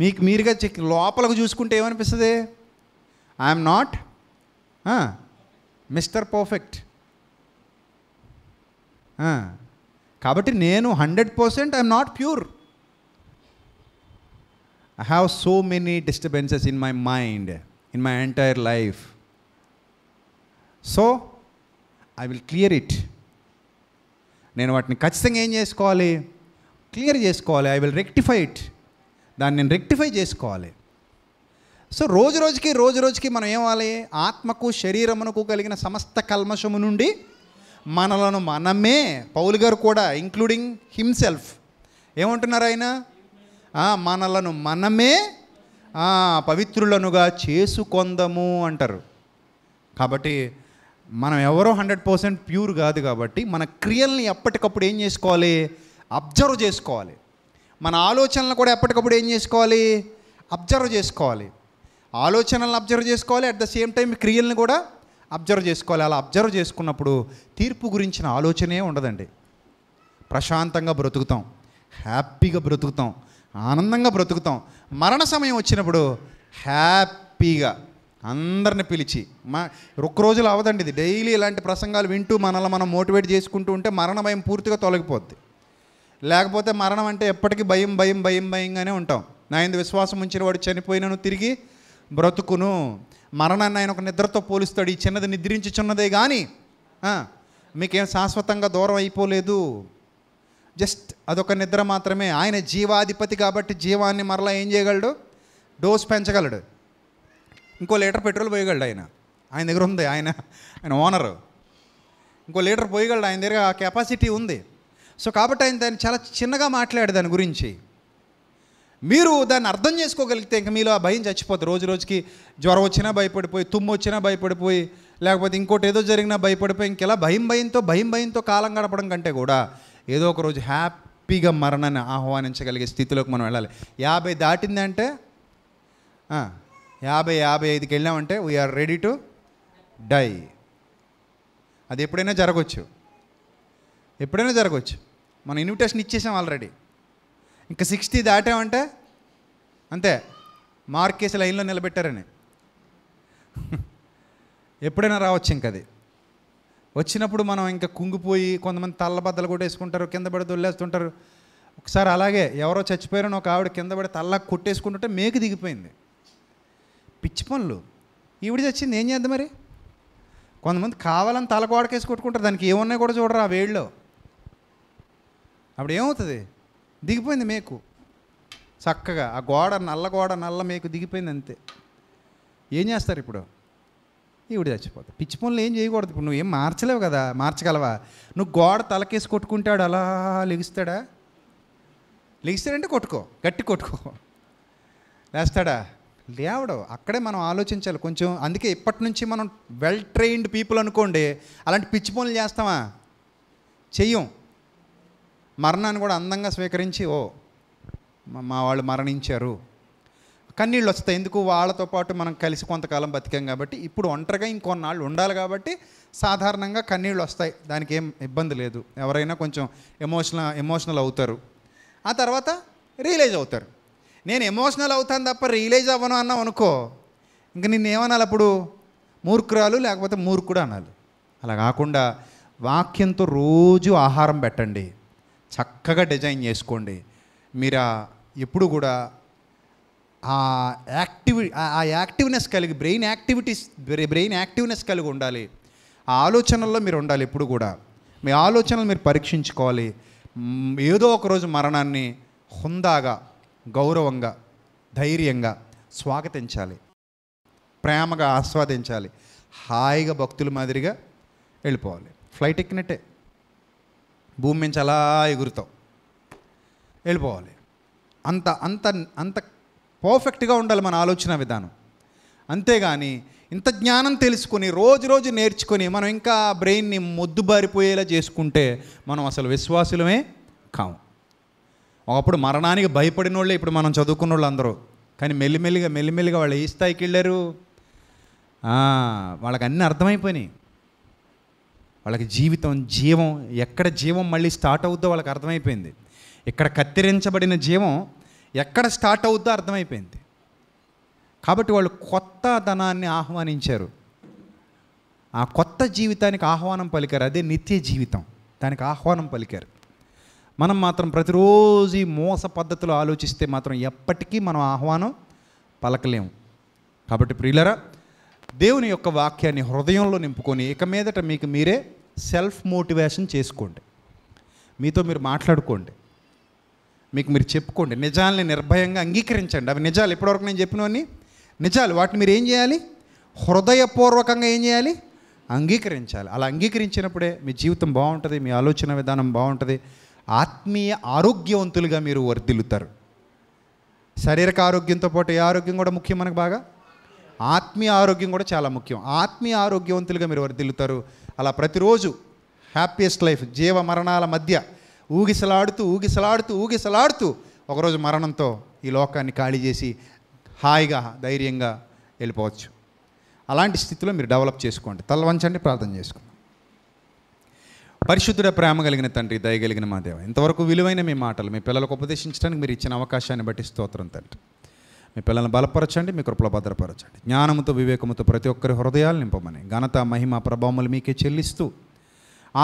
మీకు మీరుగా చెక్ లోపలకు చూసుకుంటే ఏమనిపిస్తుంది ఐఎమ్ నాట్ మిస్టర్ పర్ఫెక్ట్ కాబట్టి నేను hundred percent I'm not pure I have so many disturbances in my mind in my entire life so I will clear it నేను వాటిని ఖచ్చితంగా ఏం చేసుకోవాలి క్లియర్ చేసుకోవాలి ఐ విల్ రెక్టిఫై ఇట్ దాన్ని నేను రెక్టిఫై చేసుకోవాలి సో రోజు రోజుకి రోజు రోజుకి మనం ఏమవ్వాలి ఆత్మకు శరీరమునకు కలిగిన సమస్త కల్మషము నుండి మనలను మనమే పౌల్ గారు కూడా ఇంక్లూడింగ్ హిమ్సెల్ఫ్ ఏమంటున్నారు ఆయన మనలను మనమే పవిత్రులనుగా చేసుకొందము అంటారు కాబట్టి మనం ఎవరో హండ్రెడ్ పర్సెంట్ ప్యూర్ కాదు కాబట్టి మన క్రియల్ని ఎప్పటికప్పుడు ఏం చేసుకోవాలి అబ్జర్వ్ చేసుకోవాలి మన ఆలోచనలు కూడా ఎప్పటికప్పుడు ఏం చేసుకోవాలి అబ్జర్వ్ చేసుకోవాలి ఆలోచనలను అబ్జర్వ్ చేసుకోవాలి అట్ ద సేమ్ టైం క్రియలను కూడా అబ్జర్వ్ చేసుకోవాలి అలా అబ్జర్వ్ చేసుకున్నప్పుడు తీర్పు గురించిన ఆలోచనే ఉండదండి ప్రశాంతంగా బ్రతుకుతాం హ్యాపీగా బ్రతుకుతాం ఆనందంగా బ్రతుకుతాం మరణ సమయం వచ్చినప్పుడు హ్యాపీగా అందరిని పిలిచి మా రోజులు అవదండి ఇది డైలీ ఇలాంటి ప్రసంగాలు వింటూ మనల్ని మనం మోటివేట్ చేసుకుంటూ ఉంటే మరణ భయం పూర్తిగా తొలగిపోద్ది లేకపోతే మరణం అంటే ఎప్పటికీ భయం భయం భయం భయంగానే ఉంటాం నా ఇందు విశ్వాసం ఉంచిన వాడు చనిపోయినను తిరిగి బ్రతుకును మరణాన్ని ఆయన ఒక నిద్రతో పోలుస్తాడు ఈ చిన్నది నిద్రించుచున్నదే కానీ మీకేం శాశ్వతంగా దూరం అయిపోలేదు జస్ట్ అదొక నిద్ర మాత్రమే ఆయన జీవాధిపతి కాబట్టి జీవాన్ని మరలా ఏం చేయగలడు డోస్ పెంచగలడు ఇంకో లీటర్ పెట్రోల్ పోయగలడు ఆయన ఆయన దగ్గర ఉంది ఆయన ఆయన ఓనరు ఇంకో లీటర్ పోయగలడు ఆయన దగ్గర ఆ కెపాసిటీ ఉంది సో కాబట్టి ఆయన దాన్ని చాలా చిన్నగా మాట్లాడు దాని గురించి మీరు దాన్ని అర్థం చేసుకోగలిగితే ఇంకా మీలో ఆ భయం చచ్చిపోతుంది రోజు రోజుకి జ్వరం వచ్చినా భయపడిపోయి తుమ్ము వచ్చినా భయపడిపోయి లేకపోతే ఇంకోటి ఏదో జరిగినా భయపడిపోయి ఇంకెలా భయం భయంతో భయం భయంతో కాలం గడపడం కంటే కూడా ఏదో ఒక రోజు హ్యాపీగా మరణాన్ని ఆహ్వానించగలిగే స్థితిలోకి మనం వెళ్ళాలి యాభై దాటిందంటే యాభై యాభై ఐదుకి వెళ్ళామంటే వీఆర్ రెడీ టు డై అది ఎప్పుడైనా జరగవచ్చు ఎప్పుడైనా జరగవచ్చు మనం ఇన్విటేషన్ ఇచ్చేసాం ఆల్రెడీ ఇంకా సిక్స్టీ దాటామంటే అంతే మార్కేసి లైన్లో నిలబెట్టారని ఎప్పుడైనా రావచ్చు ఇంక అది వచ్చినప్పుడు మనం ఇంకా కుంగిపోయి కొంతమంది తల్లబద్దలు కొట్టేసుకుంటారు కింద పడి దొల్లేస్తుంటారు ఒకసారి అలాగే ఎవరో చచ్చిపోయారని ఒక ఆవిడ కింద పడి తల్ల కొట్టేసుకుంటుంటే మేకు దిగిపోయింది పిచ్చి పనులు ఈవిడ చచ్చింది ఏం చేద్దాం మరి కొంతమంది కావాలని తల కొట్టుకుంటారు దానికి ఏమున్నాయి కూడా చూడరు ఆ వేళ్ళు అప్పుడు ఏమవుతుంది దిగిపోయింది మేకు చక్కగా ఆ గోడ నల్ల గోడ నల్ల మేకు దిగిపోయింది అంతే ఏం చేస్తారు ఇప్పుడు ఈవిడ చచ్చిపోతాడు పిచ్చి పనులు ఏం చేయకూడదు ఇప్పుడు నువ్వేం మార్చలేవు కదా మార్చగలవా నువ్వు గోడ తలకేసి కొట్టుకుంటాడు అలా లెగిస్తాడా లెగిస్తాడంటే కొట్టుకో గట్టి కొట్టుకో లేస్తాడా లేవడం అక్కడే మనం ఆలోచించాలి కొంచెం అందుకే ఇప్పటి నుంచి మనం వెల్ ట్రైన్డ్ పీపుల్ అనుకోండి అలాంటి పిచ్చి పనులు చేస్తామా చెయ్యం మరణాన్ని కూడా అందంగా స్వీకరించి ఓ మా వాళ్ళు మరణించారు కన్నీళ్ళు వస్తాయి ఎందుకు వాళ్ళతో పాటు మనం కలిసి కొంతకాలం బతికాం కాబట్టి ఇప్పుడు ఒంటరిగా ఇంకొన్నాళ్ళు ఉండాలి కాబట్టి సాధారణంగా కన్నీళ్ళు వస్తాయి దానికి ఏం ఇబ్బంది లేదు ఎవరైనా కొంచెం ఎమోషనల్ ఎమోషనల్ అవుతారు ఆ తర్వాత రియలైజ్ అవుతారు నేను ఎమోషనల్ అవుతాను తప్ప రియలైజ్ అవ్వను అన్నావు అనుకో ఇంక నిన్ను ఏమనాలి అప్పుడు మూర్ఖురాలు లేకపోతే మూర్ఖుడు అనాలి అలా కాకుండా వాక్యంతో రోజు ఆహారం పెట్టండి చక్కగా డిజైన్ చేసుకోండి మీరు ఎప్పుడు కూడా ఆ యాక్టివి ఆ యాక్టివ్నెస్ కలిగి బ్రెయిన్ యాక్టివిటీస్ బ్రెయిన్ యాక్టివ్నెస్ కలిగి ఉండాలి ఆ ఆలోచనల్లో మీరు ఉండాలి ఎప్పుడు కూడా మీ ఆలోచనలు మీరు పరీక్షించుకోవాలి ఏదో ఒకరోజు మరణాన్ని హుందాగా గౌరవంగా ధైర్యంగా స్వాగతించాలి ప్రేమగా ఆస్వాదించాలి హాయిగా భక్తుల మాదిరిగా వెళ్ళిపోవాలి ఫ్లైట్ ఎక్కినట్టే భూమి నుంచి అలా ఎగురుతాం వెళ్ళిపోవాలి అంత అంత అంత పర్ఫెక్ట్గా ఉండాలి మన ఆలోచన విధానం అంతేగాని ఇంత జ్ఞానం తెలుసుకొని రోజు రోజు నేర్చుకొని మనం ఇంకా బ్రెయిన్ని మొద్దుబారిపోయేలా చేసుకుంటే మనం అసలు విశ్వాసులమే కాము ఒకప్పుడు మరణానికి భయపడిన వాళ్ళే ఇప్పుడు మనం చదువుకున్న వాళ్ళు అందరూ కానీ మెల్లిమెల్లిగా మెల్లిమెల్లిగా వాళ్ళు ఏ స్థాయికి వెళ్ళారు వాళ్ళకి అన్నీ అర్థమైపోయినాయి వాళ్ళకి జీవితం జీవం ఎక్కడ జీవం మళ్ళీ స్టార్ట్ అవుద్దో వాళ్ళకి అర్థమైపోయింది ఇక్కడ కత్తిరించబడిన జీవం ఎక్కడ స్టార్ట్ అవుద్దో అర్థమైపోయింది కాబట్టి వాళ్ళు కొత్త ధనాన్ని ఆహ్వానించారు ఆ కొత్త జీవితానికి ఆహ్వానం పలికారు అదే నిత్య జీవితం దానికి ఆహ్వానం పలికారు మనం మాత్రం ప్రతిరోజు ఈ మోస పద్ధతిలో ఆలోచిస్తే మాత్రం ఎప్పటికీ మనం ఆహ్వానం పలకలేము కాబట్టి ప్రియులరా దేవుని యొక్క వాక్యాన్ని హృదయంలో నింపుకొని ఇక మీదట మీకు మీరే సెల్ఫ్ మోటివేషన్ చేసుకోండి మీతో మీరు మాట్లాడుకోండి మీకు మీరు చెప్పుకోండి నిజాలని నిర్భయంగా అంగీకరించండి అవి నిజాలు ఇప్పటివరకు నేను చెప్పినవన్నీ నిజాలు వాటిని మీరు ఏం చేయాలి హృదయపూర్వకంగా ఏం చేయాలి అంగీకరించాలి అలా అంగీకరించినప్పుడే మీ జీవితం బాగుంటుంది మీ ఆలోచన విధానం బాగుంటుంది ఆత్మీయ ఆరోగ్యవంతులుగా మీరు వర్దిల్లుతారు శారీరక ఆరోగ్యంతో పాటు ఏ ఆరోగ్యం కూడా ముఖ్యం మనకు బాగా ఆత్మీయ ఆరోగ్యం కూడా చాలా ముఖ్యం ఆత్మీయ ఆరోగ్యవంతులుగా మీరు వర్దిల్లుతారు అలా ప్రతిరోజు హ్యాపీయెస్ట్ లైఫ్ జీవ మరణాల మధ్య ఊగిసలాడుతూ ఊగిసలాడుతూ ఊగిసలాడుతూ ఒకరోజు మరణంతో ఈ లోకాన్ని ఖాళీ చేసి హాయిగా ధైర్యంగా వెళ్ళిపోవచ్చు అలాంటి స్థితిలో మీరు డెవలప్ చేసుకోండి తలవంచండి ప్రార్థన చేసుకోండి పరిశుద్ధుడ ప్రేమ కలిగిన తండ్రి దయగలిగిన మా దేవ ఇంతవరకు విలువైన మీ మాటలు మీ పిల్లలకు ఉపదేశించడానికి మీరు ఇచ్చిన అవకాశాన్ని బట్టి స్తోత్రం తండ్రి మీ పిల్లల్ని బలపరచండి మీ కృపలో భద్రపరచండి జ్ఞానంతో వివేకముతో ప్రతి ఒక్కరి హృదయాలు నింపమని ఘనత మహిమ ప్రభావములు మీకే చెల్లిస్తూ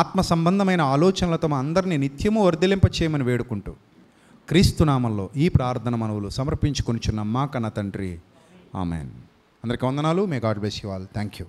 ఆత్మ సంబంధమైన ఆలోచనలతో మా అందరినీ నిత్యము వర్ధలింప చేయమని వేడుకుంటూ క్రీస్తునామంలో ఈ ప్రార్థన మనవులు సమర్పించుకుని చిన్న మా కన్న తండ్రి ఆమెన్ అందరికీ వందనాలు may God bless you all thank you